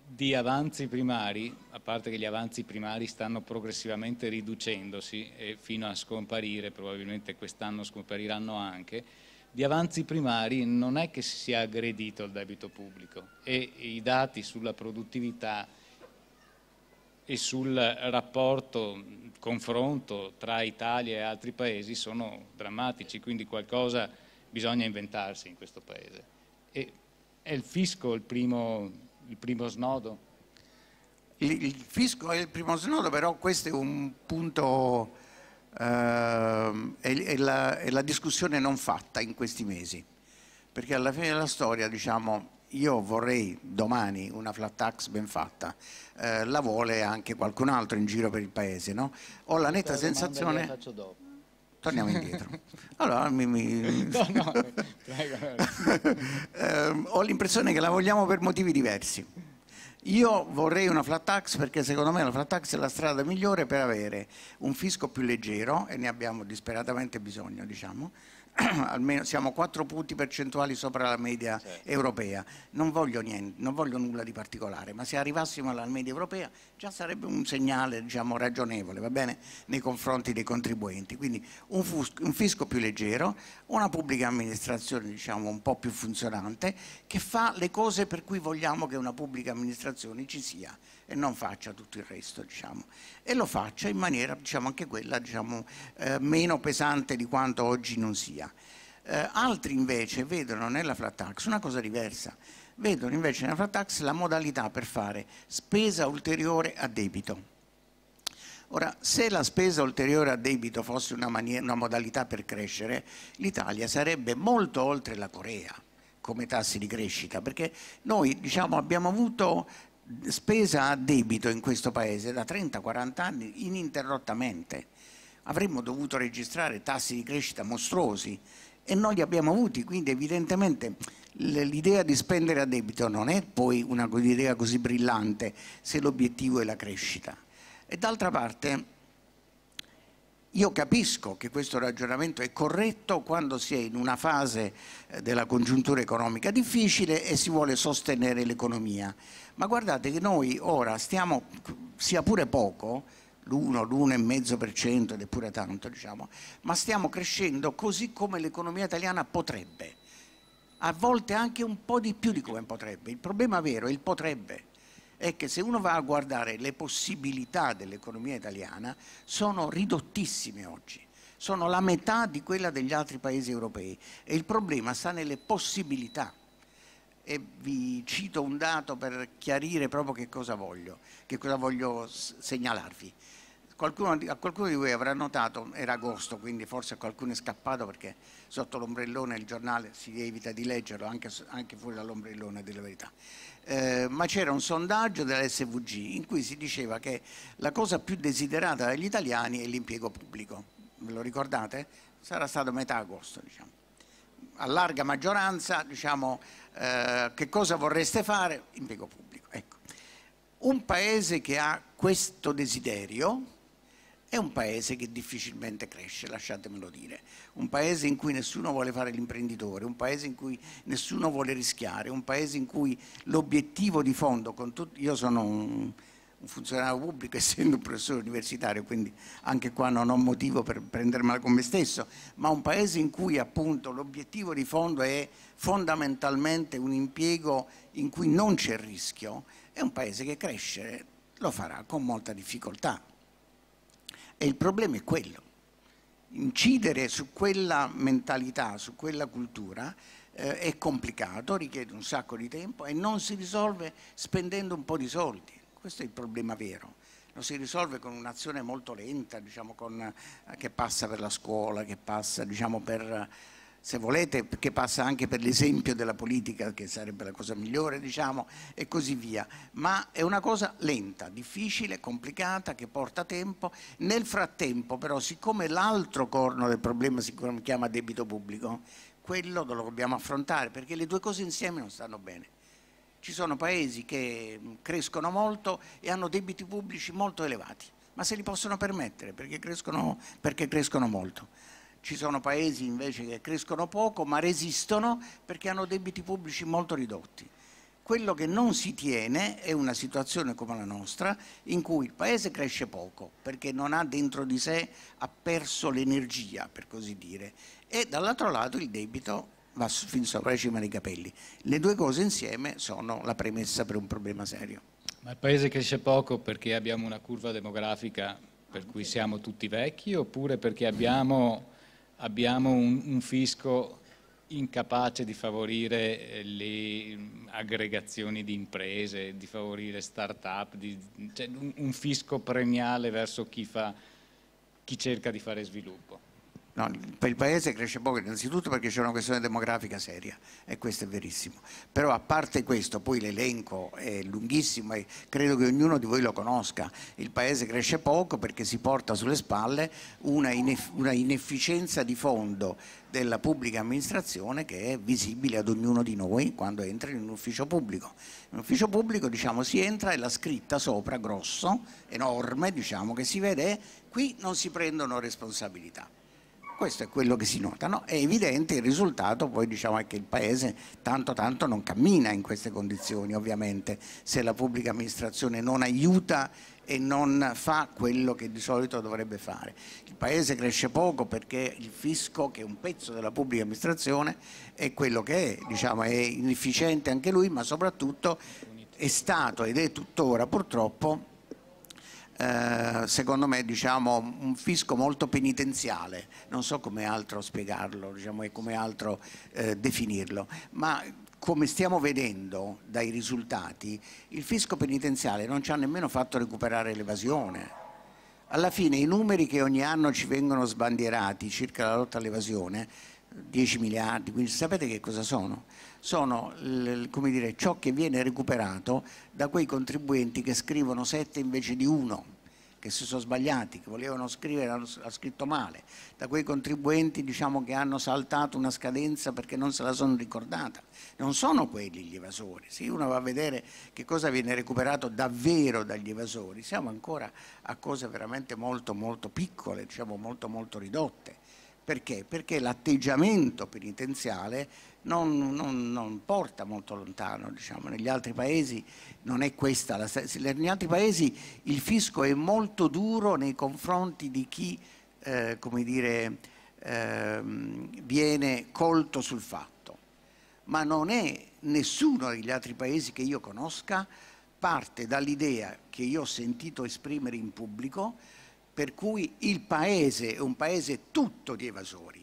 di avanzi primari, a parte che gli avanzi primari stanno progressivamente riducendosi e fino a scomparire, probabilmente quest'anno scompariranno anche, di avanzi primari non è che si sia aggredito il debito pubblico e i dati sulla produttività e sul rapporto, confronto tra Italia e altri paesi sono drammatici, quindi qualcosa bisogna inventarsi in questo paese. E è il fisco il primo il primo snodo? Il, il, fisco è il primo snodo, però questo è un punto, eh, è, è, la, è la discussione non fatta in questi mesi, perché alla fine della storia diciamo io vorrei domani una flat tax ben fatta, eh, la vuole anche qualcun altro in giro per il paese, no? Ho la netta sensazione... La faccio dopo torniamo indietro. Allora, mi, mi... No, no, eh, ho l'impressione che la vogliamo per motivi diversi. Io vorrei una flat tax perché secondo me la flat tax è la strada migliore per avere un fisco più leggero e ne abbiamo disperatamente bisogno, diciamo, almeno siamo 4 punti percentuali sopra la media sì. europea. Non voglio, niente, non voglio, nulla di particolare, ma se arrivassimo alla media europea già sarebbe un segnale diciamo, ragionevole bene, nei confronti dei contribuenti. Quindi un, fusco, un, fisco più leggero, una pubblica amministrazione diciamo, un po' più funzionante che fa le cose per cui vogliamo che una pubblica amministrazione ci sia e non faccia tutto il resto, diciamo. E lo faccia in maniera, diciamo, anche quella, diciamo, eh, meno pesante di quanto oggi non sia. Eh, altri invece vedono nella flat tax una cosa diversa, vedono invece nella flat tax la modalità per fare spesa ulteriore a debito. Ora, se la spesa ulteriore a debito fosse una, una modalità per crescere, l'Italia sarebbe molto oltre la Corea come tassi di crescita, perché noi diciamo, abbiamo avuto spesa a debito in questo paese da 30-40 anni ininterrottamente. Avremmo dovuto registrare tassi di crescita mostruosi e non li abbiamo avuti, quindi evidentemente l'idea di spendere a debito non è poi un'idea così brillante se l'obiettivo è la crescita. E d'altra parte io capisco che questo ragionamento è corretto quando si è in una fase eh, della congiuntura economica difficile e si vuole sostenere l'economia, ma guardate che noi ora stiamo, sia pure poco, l'1, l'1,5% ed è pure tanto, diciamo, ma stiamo crescendo così come l'economia italiana potrebbe, a volte anche un po' di più di come potrebbe. Il problema vero è il potrebbe è che se uno va a guardare le possibilità dell'economia italiana sono ridottissime oggi, sono la metà di quella degli altri paesi europei e il problema sta nelle possibilità. E vi cito un dato per chiarire proprio che cosa voglio, che cosa voglio segnalarvi. Qualcuno, qualcuno di voi avrà notato, era agosto, quindi forse qualcuno è scappato perché sotto l'ombrellone il giornale si evita di leggerlo, anche, anche fuori dall'ombrellone della verità. Eh, ma c'era un sondaggio dell'SVG in cui si diceva che la cosa più desiderata dagli italiani è l'impiego pubblico. Ve lo ricordate? Sarà stato metà agosto, diciamo. A larga maggioranza, diciamo, eh, che cosa vorreste fare? Impiego pubblico. Ecco. Un paese che ha questo desiderio, è un paese che difficilmente cresce, lasciatemelo dire, un paese in cui nessuno vuole fare l'imprenditore, un paese in cui nessuno vuole rischiare, un paese in cui l'obiettivo di fondo, tutto, io sono un, un, funzionario pubblico essendo un professore universitario, quindi anche qua non ho motivo per prendermela con me stesso, ma un paese in cui appunto l'obiettivo di fondo è fondamentalmente un impiego in cui non c'è rischio, è un paese che cresce, lo farà con molta difficoltà. E il problema è quello. Incidere su quella mentalità, su quella cultura eh, è complicato, richiede un sacco di tempo e non si risolve spendendo un po' di soldi. Questo è il problema vero. Lo si risolve con un'azione molto lenta, diciamo, con, eh, che passa per la scuola, che passa diciamo, per se volete, che passa anche per l'esempio della politica, che sarebbe la cosa migliore, diciamo, e così via. Ma è una cosa lenta, difficile, complicata, che porta tempo. Nel frattempo, però, siccome l'altro corno del problema si chiama debito pubblico, quello lo dobbiamo affrontare, perché le due cose insieme non stanno bene ci sono paesi che crescono molto e hanno debiti pubblici molto elevati, ma se li possono permettere perché crescono, perché crescono molto ci sono paesi invece che crescono poco ma resistono perché hanno debiti pubblici molto ridotti. Quello che non si tiene è una situazione come la nostra in cui il paese cresce poco perché non ha dentro di sé, ha perso l'energia per così dire e dall'altro lato il debito va fin sopra la cima dei capelli. Le due cose insieme sono la premessa per un problema serio. Ma il paese cresce poco perché abbiamo una curva demografica per cui siamo tutti vecchi oppure perché abbiamo abbiamo un, un fisco incapace di favorire eh, le mm, aggregazioni di imprese, di favorire start-up, cioè un, un fisco premiale verso chi, fa, chi cerca di fare sviluppo. No, il paese cresce poco innanzitutto perché c'è una questione demografica seria e questo è verissimo. Però a parte questo, poi l'elenco è lunghissimo e credo che ognuno di voi lo conosca, il paese cresce poco perché si porta sulle spalle una, ineff una inefficienza di fondo della pubblica amministrazione che è visibile ad ognuno di noi quando entra in un ufficio pubblico. In un ufficio pubblico diciamo si entra e la scritta sopra, grosso, enorme, diciamo che si vede qui non si prendono responsabilità questo è quello che si nota. No? È evidente il risultato, poi diciamo è che il Paese tanto tanto non cammina in queste condizioni, ovviamente, se la pubblica amministrazione non aiuta e non fa quello che di solito dovrebbe fare. Il Paese cresce poco perché il fisco, che è un pezzo della pubblica amministrazione, è quello che è, diciamo, è inefficiente anche lui, ma soprattutto è stato ed è tuttora purtroppo eh, secondo me diciamo, un fisco molto penitenziale, non so come altro spiegarlo diciamo, e come altro eh, definirlo, ma come stiamo vedendo dai risultati, il fisco penitenziale non ci ha nemmeno fatto recuperare l'evasione. Alla fine i numeri che ogni anno ci vengono sbandierati circa la lotta all'evasione, 10 miliardi, quindi sapete che cosa sono? sono dire, ciò che viene recuperato da quei contribuenti che scrivono 7 invece di 1 che si sono sbagliati, che volevano scrivere, hanno, hanno scritto male, da quei contribuenti diciamo, che hanno saltato una scadenza perché non se la sono ricordata. Non sono quelli gli evasori, se uno va a vedere che cosa viene recuperato davvero dagli evasori, siamo ancora a cose veramente molto molto piccole, diciamo molto molto ridotte. Perché? Perché l'atteggiamento penitenziale non, non, non porta molto lontano. Diciamo. Negli altri paesi non è questa la negli altri paesi il fisco è molto duro nei confronti di chi eh, come dire, eh, viene colto sul fatto, ma non è nessuno degli altri paesi che io conosca parte dall'idea che io ho sentito esprimere in pubblico per cui il paese è un paese tutto di evasori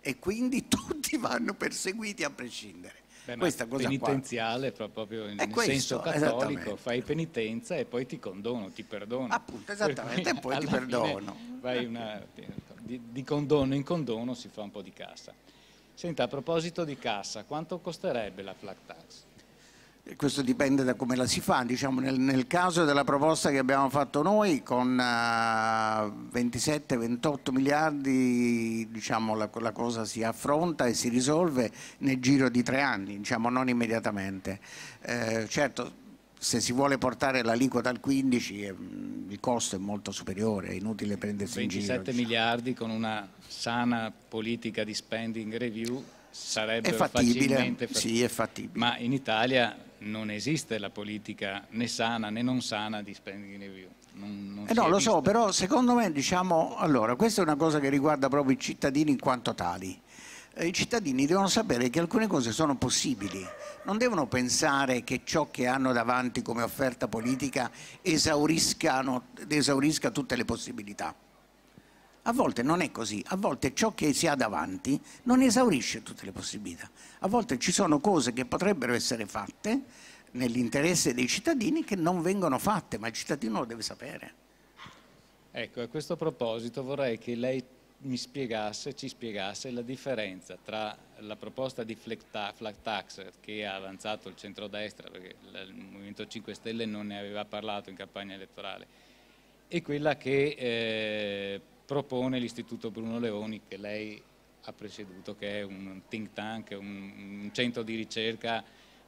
e quindi tutti vanno perseguiti a prescindere. Beh, questa cosa penitenziale qua. proprio in, questo, senso cattolico fai penitenza e poi ti condono, ti perdono appunto esattamente e poi ti perdono una, di, di, condono in condono si fa un po' di cassa senta a proposito di cassa quanto costerebbe la flat tax? questo dipende da come la si fa, diciamo nel, nel, caso della proposta che abbiamo fatto noi con uh, eh, 27-28 miliardi diciamo, la, la, cosa si affronta e si risolve nel giro di tre anni, diciamo, non immediatamente. Eh, certo, se si vuole portare l'aliquota al 15 eh, il costo è molto superiore, è inutile prendersi in giro. 27 diciamo. miliardi con una sana politica di spending review sarebbero è fattibile, fatt... sì, è fattibile. Ma in Italia non esiste la politica né sana né non sana di spending review. Non, non eh no, lo vista. so, però secondo me diciamo, allora, questa è una cosa che riguarda proprio i cittadini in quanto tali. Eh, I cittadini devono sapere che alcune cose sono possibili, non devono pensare che ciò che hanno davanti come offerta politica esaurisca tutte le possibilità. A volte non è così, a volte ciò che si ha davanti non esaurisce tutte le possibilità. A volte ci sono cose che potrebbero essere fatte nell'interesse dei cittadini che non vengono fatte, ma il cittadino lo deve sapere. Ecco, a questo proposito vorrei che lei mi spiegasse, ci spiegasse la differenza tra la proposta di flat tax che ha avanzato il centrodestra, perché il Movimento 5 Stelle non ne aveva parlato in campagna elettorale, e quella che eh, propone l'Istituto Bruno Leoni che lei ha presieduto, che è un think tank, un, un centro di ricerca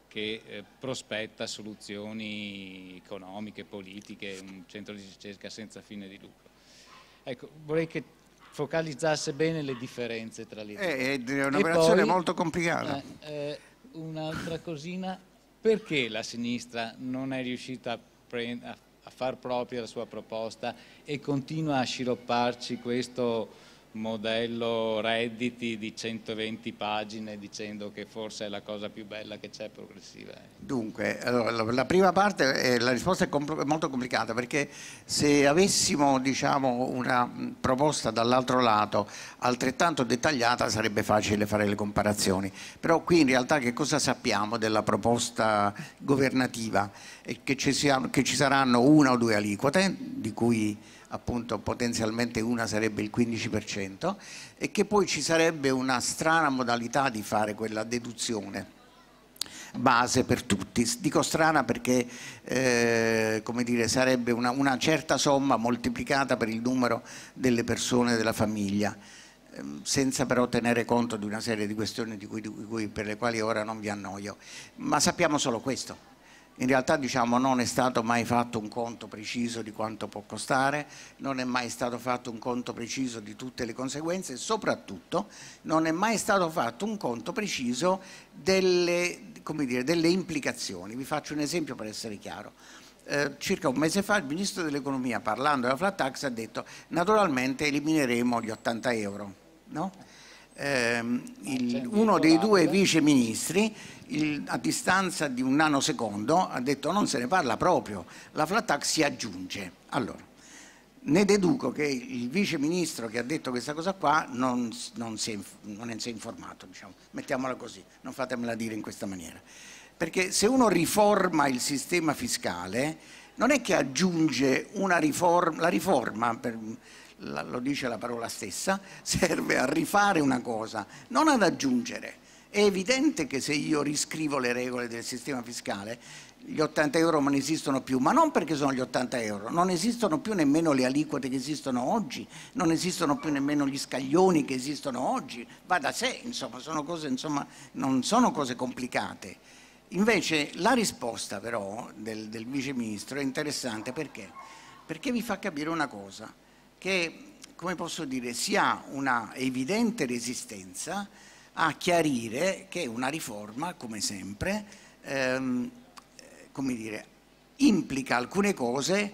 che eh, prospetta soluzioni economiche, politiche, un centro di ricerca senza fine di lucro. Ecco, vorrei che focalizzasse bene le differenze tra le eh, due. È un'operazione molto complicata. Eh, eh, un'altra cosina, perché la sinistra non è riuscita a, a a far propria la sua proposta e continua a sciropparci questo modello redditi di 120 pagine dicendo che forse è la cosa più bella che c'è progressiva? Dunque, allora, la prima parte, eh, la risposta è compl molto complicata perché se avessimo diciamo, una proposta dall'altro lato altrettanto dettagliata sarebbe facile fare le comparazioni, però qui in realtà che cosa sappiamo della proposta governativa? Che ci, siano, che ci saranno una o due aliquote di cui appunto potenzialmente una sarebbe il 15% e che poi ci sarebbe una strana modalità di fare quella deduzione base per tutti. Dico strana perché eh, come dire, sarebbe una, una, certa somma moltiplicata per il numero delle persone della famiglia ehm, senza però tenere conto di una serie di questioni di cui, di cui, per le quali ora non vi annoio, ma sappiamo solo questo in realtà diciamo, non è stato mai fatto un conto preciso di quanto può costare, non è mai stato fatto un conto preciso di tutte le conseguenze e soprattutto non è mai stato fatto un conto preciso delle, dire, delle implicazioni. Vi faccio un esempio per essere chiaro. Eh, circa un mese fa il Ministro dell'Economia parlando della flat tax ha detto naturalmente elimineremo gli 80 euro. No? ehm, eh, il, uno dei due viceministri il, a distanza di un nanosecondo ha detto non se ne parla proprio, la flat tax si aggiunge. Allora, ne deduco che il vice ministro che ha detto questa cosa qua non, non, si, è, non si, è, informato, diciamo. mettiamola così, non fatemela dire in questa maniera. Perché se uno riforma il sistema fiscale non è che aggiunge una riforma, la riforma per, lo dice la parola stessa, serve a rifare una cosa, non ad aggiungere. È evidente che se io riscrivo le regole del sistema fiscale, gli 80 euro non esistono più, ma non perché sono gli 80 euro, non esistono più nemmeno le aliquote che esistono oggi, non esistono più nemmeno gli scaglioni che esistono oggi, va da sé, insomma, sono cose, insomma non sono cose complicate. Invece la risposta però del, del Vice Ministro è interessante perché? Perché vi fa capire una cosa, che, come posso dire, si ha una evidente resistenza a chiarire che una riforma, come sempre, ehm, come dire, implica alcune cose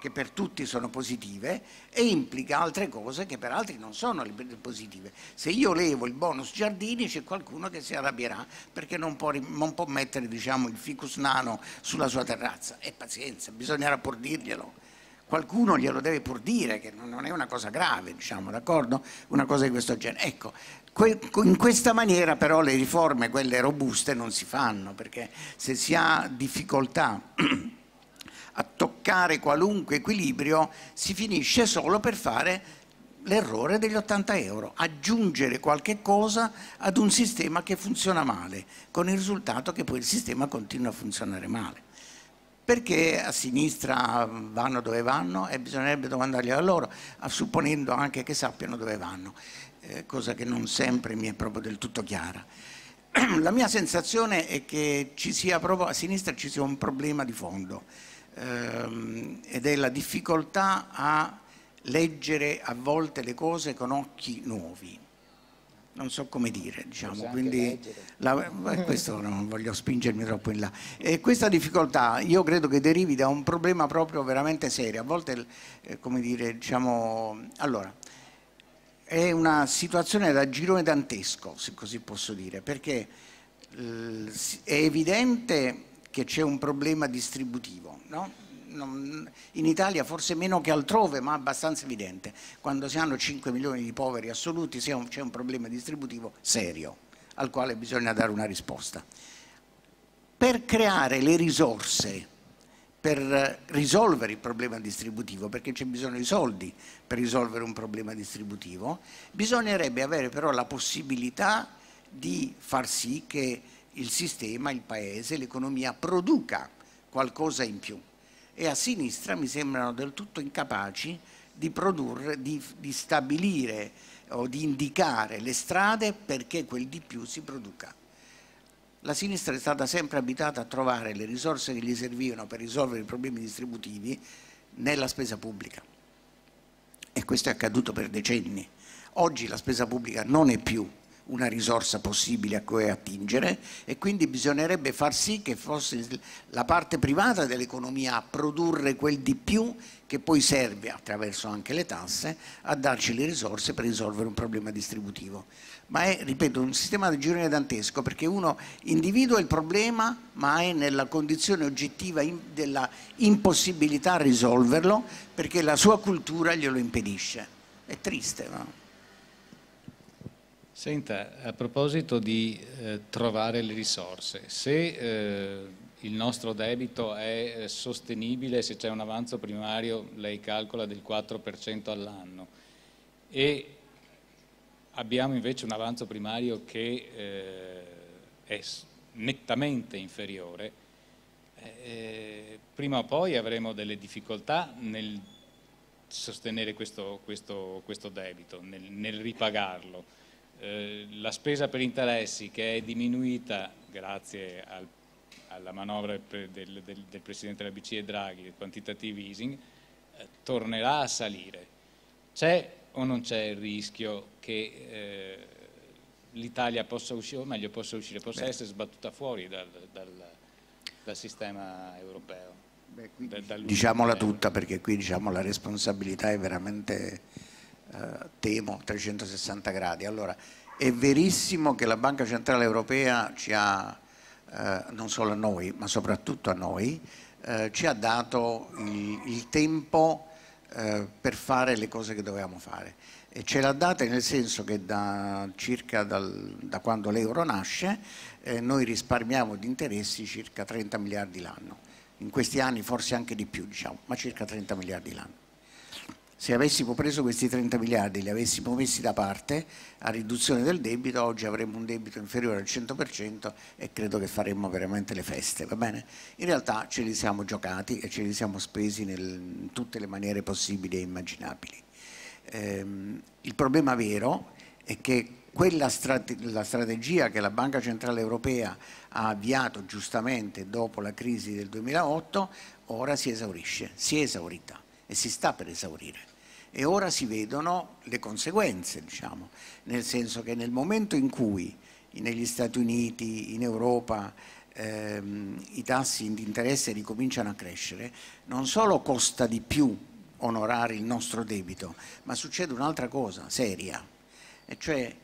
che per tutti sono positive e implica altre cose che per altri non sono positive. Se io levo il bonus giardini c'è qualcuno che si arrabbierà perché non può, non può mettere diciamo, il ficus nano sulla sua terrazza. E pazienza, bisognerà pur dirglielo qualcuno glielo deve pur dire, che non è una cosa grave, diciamo, d'accordo? Una cosa di questo genere. Ecco, in questa maniera però le riforme, quelle robuste, non si fanno, perché se si ha difficoltà a toccare qualunque equilibrio, si finisce solo per fare l'errore degli 80 euro, aggiungere qualche cosa ad un sistema che funziona male, con il risultato che poi il sistema continua a funzionare male perché a sinistra vanno dove vanno e bisognerebbe domandargli a loro, supponendo anche che sappiano dove vanno, eh, cosa che non sempre mi è proprio del tutto chiara. La mia sensazione è che proprio, a sinistra ci sia un problema di fondo ehm, ed è la difficoltà a leggere a volte le cose con occhi nuovi non so come dire, diciamo, quindi la, questo non voglio spingermi troppo in là. E questa difficoltà io credo che derivi da un problema proprio veramente serio, a volte, eh, come dire, diciamo, allora, è una situazione da girone dantesco, se così posso dire, perché è evidente che c'è un problema distributivo, no? in Italia forse meno che altrove, ma abbastanza evidente. Quando si hanno 5 milioni di poveri assoluti c'è un problema distributivo serio al quale bisogna dare una risposta. Per creare le risorse per risolvere il problema distributivo, perché c'è bisogno di soldi per risolvere un problema distributivo, bisognerebbe avere però la possibilità di far sì che il sistema, il paese, l'economia produca qualcosa in più e a sinistra mi sembrano del tutto incapaci di, produrre, di, di stabilire o di indicare le strade perché quel di più si produca. La sinistra è stata sempre abitata a trovare le risorse che gli servivano per risolvere i problemi distributivi nella spesa pubblica e questo è accaduto per decenni. Oggi la spesa pubblica non è più una risorsa possibile a cui attingere e quindi bisognerebbe far sì che fosse la parte privata dell'economia a produrre quel di più che poi serve attraverso anche le tasse a darci le risorse per risolvere un problema distributivo. Ma è, ripeto, un sistema di girone dantesco perché uno individua il problema ma è nella condizione oggettiva della impossibilità a risolverlo perché la sua cultura glielo impedisce. È triste, no? Senta, a proposito di eh, trovare le risorse, se eh, il nostro debito è eh, sostenibile, se c'è un avanzo primario, lei calcola del 4% all'anno, e abbiamo invece un avanzo primario che eh, è nettamente inferiore, eh, prima o poi avremo delle difficoltà nel sostenere questo, questo, questo debito, nel, nel ripagarlo eh, la spesa per interessi che è diminuita grazie al, alla manovra del, del, del, Presidente della BCE Draghi, il quantitative easing, eh, tornerà a salire. C'è o non c'è il rischio che eh, l'Italia possa uscire, o meglio possa uscire, possa Beh. essere sbattuta fuori dal, dal, dal sistema europeo? Beh, diciamola tutta perché qui diciamo, la responsabilità è veramente eh, temo, 360 gradi. Allora, è verissimo che la Banca Centrale Europea ci ha, eh, non solo a noi, ma soprattutto a noi, eh, ci ha dato il, il tempo eh, per fare le cose che dovevamo fare. E ce l'ha data nel senso che da circa dal, da quando l'euro nasce eh, noi risparmiamo di interessi circa 30 miliardi l'anno. In questi anni forse anche di più, diciamo, ma circa 30 miliardi l'anno. Se avessimo preso questi 30 miliardi e li avessimo messi da parte a riduzione del debito, oggi avremmo un debito inferiore al 100% e credo che faremmo veramente le feste, va bene? In realtà ce li siamo giocati e ce li siamo spesi nel, in tutte le maniere possibili e immaginabili. Ehm, il problema vero è che quella strate la strategia che la Banca Centrale Europea ha avviato giustamente dopo la crisi del 2008 ora si esaurisce, si è esaurita e si sta per esaurire. E ora si vedono le conseguenze, diciamo, nel senso che nel momento in cui negli Stati Uniti, in Europa, ehm, i tassi di interesse ricominciano a crescere, non solo costa di più onorare il nostro debito, ma succede un'altra cosa seria, e cioè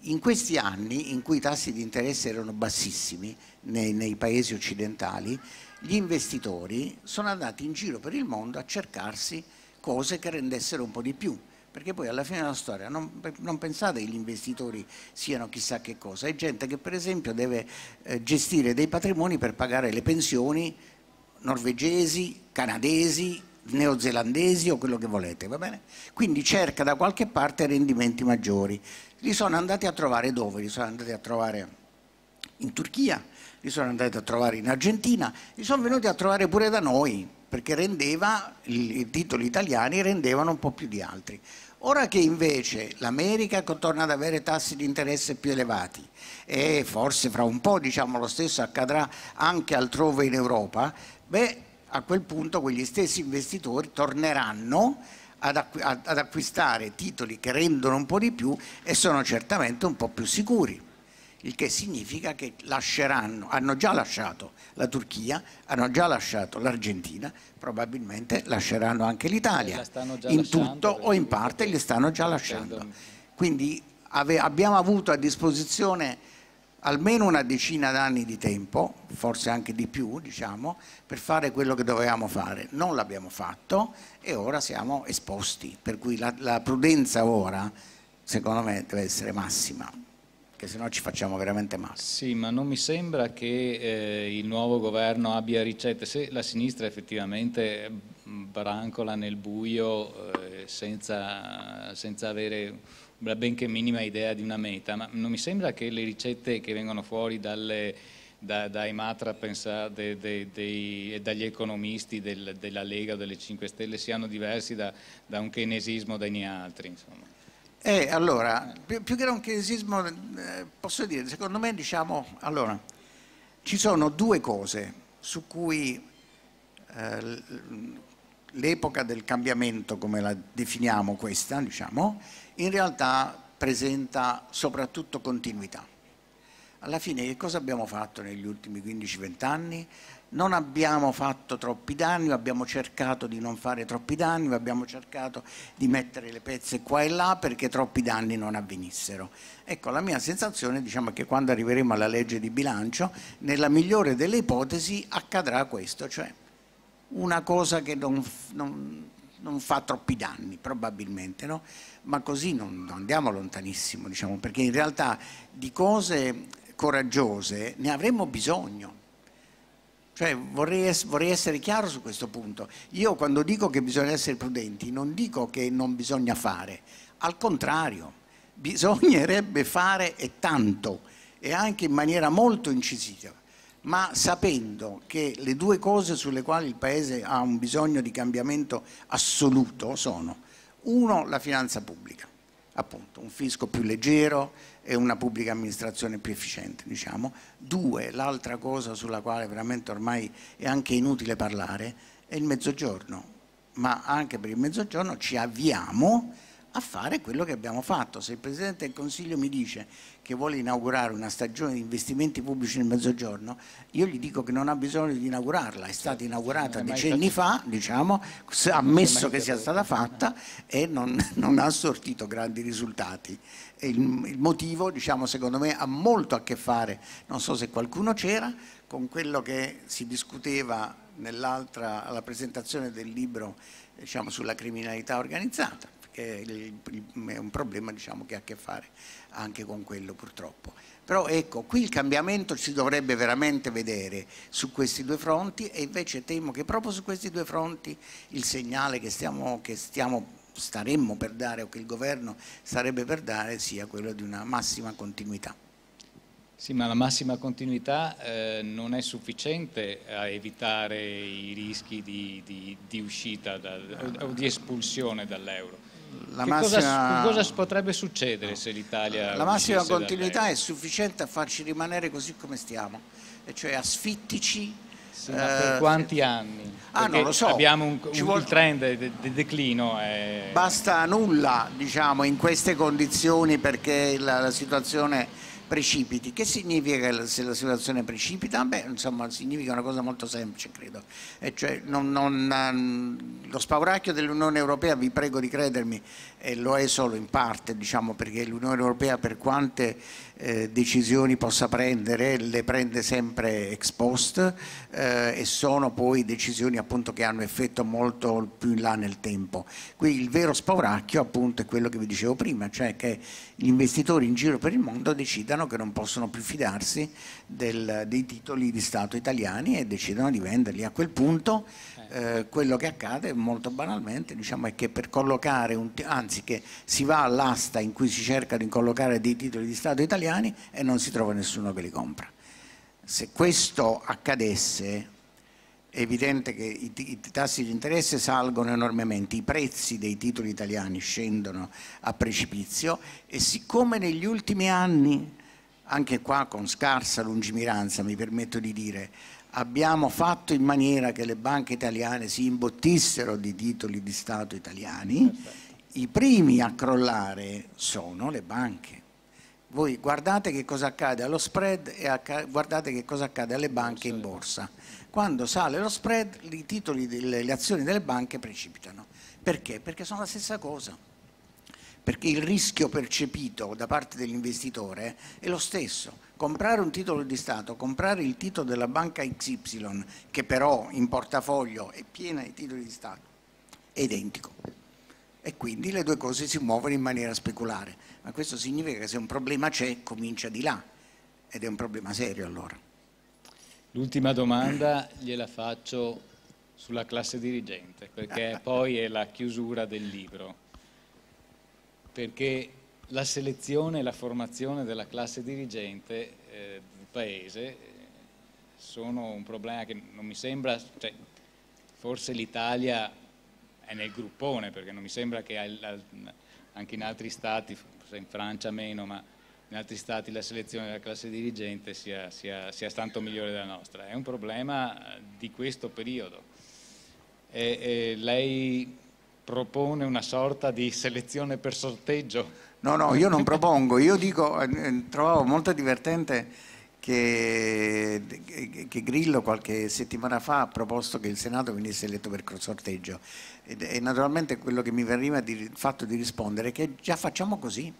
in questi anni in cui i tassi di interesse erano bassissimi nei, nei paesi occidentali, gli investitori sono andati in giro per il mondo a cercarsi cose che rendessero un po' di più perché poi alla fine della storia non, non, pensate che gli investitori siano chissà che cosa, è gente che per esempio deve eh, gestire dei patrimoni per pagare le pensioni norvegesi, canadesi, neozelandesi o quello che volete, va bene? Quindi cerca da qualche parte rendimenti maggiori. Li sono andati a trovare dove? Li sono andati a trovare in Turchia, li sono andati a trovare in Argentina, li sono venuti a trovare pure da noi, perché rendeva, i titoli italiani rendevano un po' più di altri. Ora che invece l'America torna ad avere tassi di interesse più elevati e forse fra un po' diciamo, lo stesso accadrà anche altrove in Europa, beh, a quel punto quegli stessi investitori torneranno ad, acqu ad acquistare titoli che rendono un po' di più e sono certamente un po' più sicuri il che significa che lasceranno, hanno già lasciato la Turchia, hanno già lasciato l'Argentina, probabilmente lasceranno anche l'Italia, in tutto eh, o in parte li stanno già lasciando. Quindi abbiamo avuto a disposizione almeno una decina d'anni di tempo, forse anche di più, diciamo, per fare quello che dovevamo fare. Non l'abbiamo fatto e ora siamo esposti, per cui la, la prudenza ora, secondo me, deve essere massima che no ci facciamo veramente male. Sì, ma non mi sembra che eh, il nuovo governo abbia ricette. Se la sinistra effettivamente mm, brancola nel buio eh, senza, senza, avere la benché minima idea di una meta, ma non mi sembra che le ricette che vengono fuori dalle, da, dai matra pensate, de, de, de, dagli economisti del, della Lega o delle 5 Stelle siano diversi da, da un keynesismo dei altri. Insomma. Eh, allora, più, più che un chiesismo, eh, posso dire, secondo me diciamo, allora, ci sono due cose su cui eh, l'epoca del cambiamento, come la definiamo questa, diciamo, in realtà presenta soprattutto continuità. Alla fine che cosa abbiamo fatto negli ultimi 15-20 anni? non abbiamo fatto troppi danni, abbiamo cercato di non fare troppi danni, abbiamo cercato di mettere le pezze qua e là perché troppi danni non avvenissero. Ecco, la mia sensazione diciamo, è che quando arriveremo alla legge di bilancio, nella migliore delle ipotesi accadrà questo, cioè una cosa che non, non, non fa troppi danni, probabilmente, no? ma così non, non andiamo lontanissimo, diciamo, perché in realtà di cose coraggiose ne avremmo bisogno cioè, vorrei, vorrei, essere chiaro su questo punto. Io quando dico che bisogna essere prudenti non dico che non bisogna fare, al contrario, bisognerebbe fare e tanto e anche in maniera molto incisiva, ma sapendo che le due cose sulle quali il Paese ha un bisogno di cambiamento assoluto sono, uno, la finanza pubblica, appunto, un fisco più leggero, e una pubblica amministrazione più efficiente. Diciamo. Due, l'altra cosa sulla quale veramente ormai è anche inutile parlare è il mezzogiorno, ma anche per il mezzogiorno ci avviamo a fare quello che abbiamo fatto. Se il Presidente del Consiglio mi dice che vuole inaugurare una stagione di investimenti pubblici nel mezzogiorno, io gli dico che non ha bisogno di inaugurarla, è stata inaugurata è decenni stato... fa, diciamo, ammesso che sia stata fatta e non, non ha sortito grandi risultati. Il, il, motivo, diciamo, secondo me ha molto a che fare, non so se qualcuno c'era, con quello che si discuteva nell'altra, alla presentazione del libro diciamo, sulla criminalità organizzata, perché è un problema diciamo, che ha a che fare anche con quello purtroppo. Però ecco, qui il cambiamento si dovrebbe veramente vedere su questi due fronti e invece temo che proprio su questi due fronti il segnale che stiamo, che stiamo staremmo per dare o che il governo starebbe per dare sia quello di una massima continuità. Sì, ma la massima continuità eh, non è sufficiente a evitare i rischi di, di, di uscita da, o di espulsione dall'euro. Massima, cosa, cosa, potrebbe succedere no. se l'Italia... La massima continuità è sufficiente a farci rimanere così come stiamo, e cioè asfittici. Sì, eh, per quanti anni? Ah, non lo so. Abbiamo un, un vuol... trend di de, de declino. È... Eh. Basta nulla, diciamo, in queste condizioni perché la, la situazione precipiti. Che significa che se la situazione precipita? Beh, insomma, significa una cosa molto semplice, credo. E cioè, non, non, ehm, lo spauracchio dell'Unione Europea, vi prego di credermi, eh, lo è solo in parte, diciamo, perché l'Unione Europea per quante eh, decisioni possa prendere, le prende sempre ex post eh, e sono poi decisioni appunto che hanno effetto molto più in là nel tempo. Qui il vero spauracchio appunto è quello che vi dicevo prima, cioè che gli investitori in giro per il mondo decidano decidano che non possono più fidarsi del, dei titoli di Stato italiani e decidono di venderli. A quel punto eh, eh quello che accade molto banalmente diciamo, è che per collocare, un, anzi che si va all'asta in cui si cerca di collocare dei titoli di Stato italiani e non si trova nessuno che li compra. Se questo accadesse è evidente che i, i, tassi di interesse salgono enormemente, i prezzi dei titoli italiani scendono a precipizio e siccome negli ultimi anni anche qua con scarsa lungimiranza, mi permetto di dire, abbiamo fatto in maniera che le banche italiane si imbottissero di titoli di Stato italiani, Perfetto. i primi a crollare sono le banche. Voi guardate che cosa accade allo spread e guardate che cosa accade alle banche in borsa. Quando sale lo spread, i titoli, delle, le azioni delle banche precipitano. Perché? Perché sono la stessa cosa perché il rischio percepito da parte dell'investitore è lo stesso. Comprare un titolo di Stato, comprare il titolo della banca XY, che però in portafoglio è piena di titoli di Stato, è identico. E quindi le due cose si muovono in maniera speculare. Ma questo significa che se un problema c'è, comincia di là. Ed è un problema serio allora. L'ultima domanda gliela faccio sulla classe dirigente, perché poi è la chiusura del libro perché la selezione e la formazione della classe dirigente eh, del Paese sono un problema che non mi sembra, cioè, forse l'Italia è nel gruppone perché non mi sembra che anche in altri stati, forse in Francia meno, ma in altri stati la selezione della classe dirigente sia, sia, sia tanto migliore della nostra. È un problema di questo periodo. E, e lei propone una sorta di selezione per sorteggio. No, no, io non propongo, io dico, eh, trovavo molto divertente che, che, Grillo qualche settimana fa ha proposto che il Senato venisse eletto per sorteggio e, e naturalmente quello che mi veniva di, fatto di rispondere è che già facciamo così.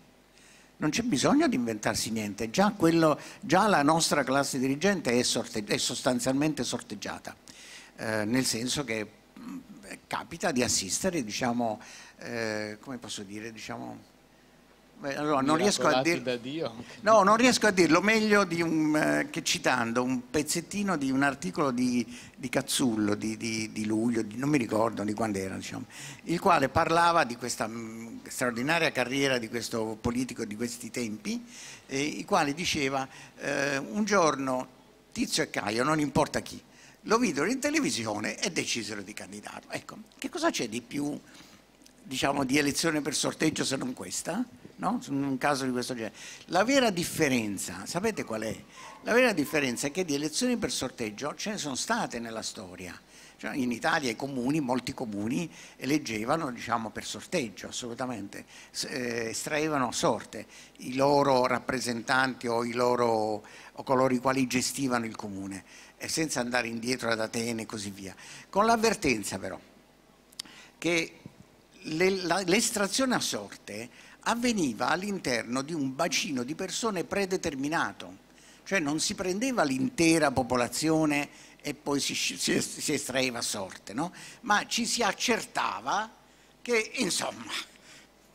Non c'è bisogno di inventarsi niente, già, quello, già la nostra classe dirigente è, sorte, è sostanzialmente sorteggiata, eh, nel senso che eh, capita di assistere, diciamo, eh, come posso dire, diciamo, allora, non riesco, dir... no, non riesco a dirlo meglio un, eh, che citando un pezzettino di un articolo di, di Cazzullo di, di, di luglio, non mi ricordo di quando era, diciamo, il quale parlava di questa mm, straordinaria carriera di questo politico di questi tempi, eh, il quale diceva eh, un giorno Tizio e Caio, non importa chi, lo videro in televisione e decisero di candidarlo. Ecco, che cosa c'è di più, diciamo, di elezione per sorteggio se non questa? No? In un caso di questo genere. La vera differenza, sapete qual è? La vera differenza è che di elezioni per sorteggio ce ne sono state nella storia. Cioè, in Italia i comuni, molti comuni, eleggevano diciamo, per sorteggio, assolutamente, eh, estraevano a sorte i loro rappresentanti o, i loro, o coloro i quali gestivano il comune e senza andare indietro ad Atene e così via, con l'avvertenza però che l'estrazione a sorte avveniva all'interno di un bacino di persone predeterminato, cioè non si prendeva l'intera popolazione e poi si, si, si estraeva a sorte, no? ma ci si accertava che insomma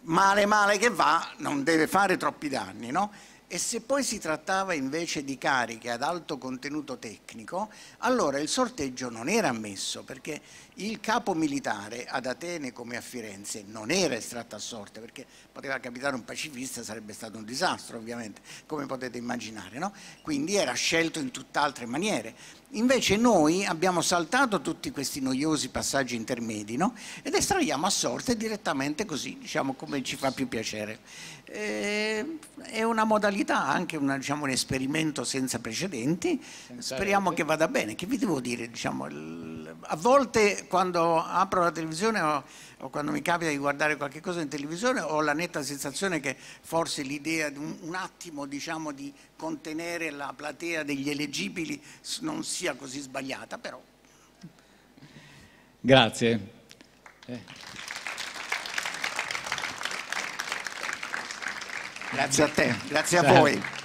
male male che va non deve fare troppi danni. No? E se poi si trattava invece di cariche ad alto contenuto tecnico, allora il sorteggio non era ammesso perché il capo militare ad Atene come a Firenze non era estratto a sorte perché poteva capitare un pacifista, sarebbe stato un disastro ovviamente, come potete immaginare, no? quindi era scelto in tutt'altre maniere. Invece noi abbiamo saltato tutti questi noiosi passaggi intermedi no? ed estraiamo a sorte direttamente così, diciamo come ci fa più piacere. Eh, è una modalità, anche una, diciamo, un esperimento senza precedenti, senza speriamo rete. che vada bene. Che vi devo dire? Diciamo, a volte quando apro la televisione o, o, quando mi capita di guardare qualche cosa in televisione ho la netta sensazione che forse l'idea di un, un attimo diciamo, di contenere la platea degli elegibili non sia così sbagliata, però. Grazie. Eh. Grazie a te, grazie a certo. voi.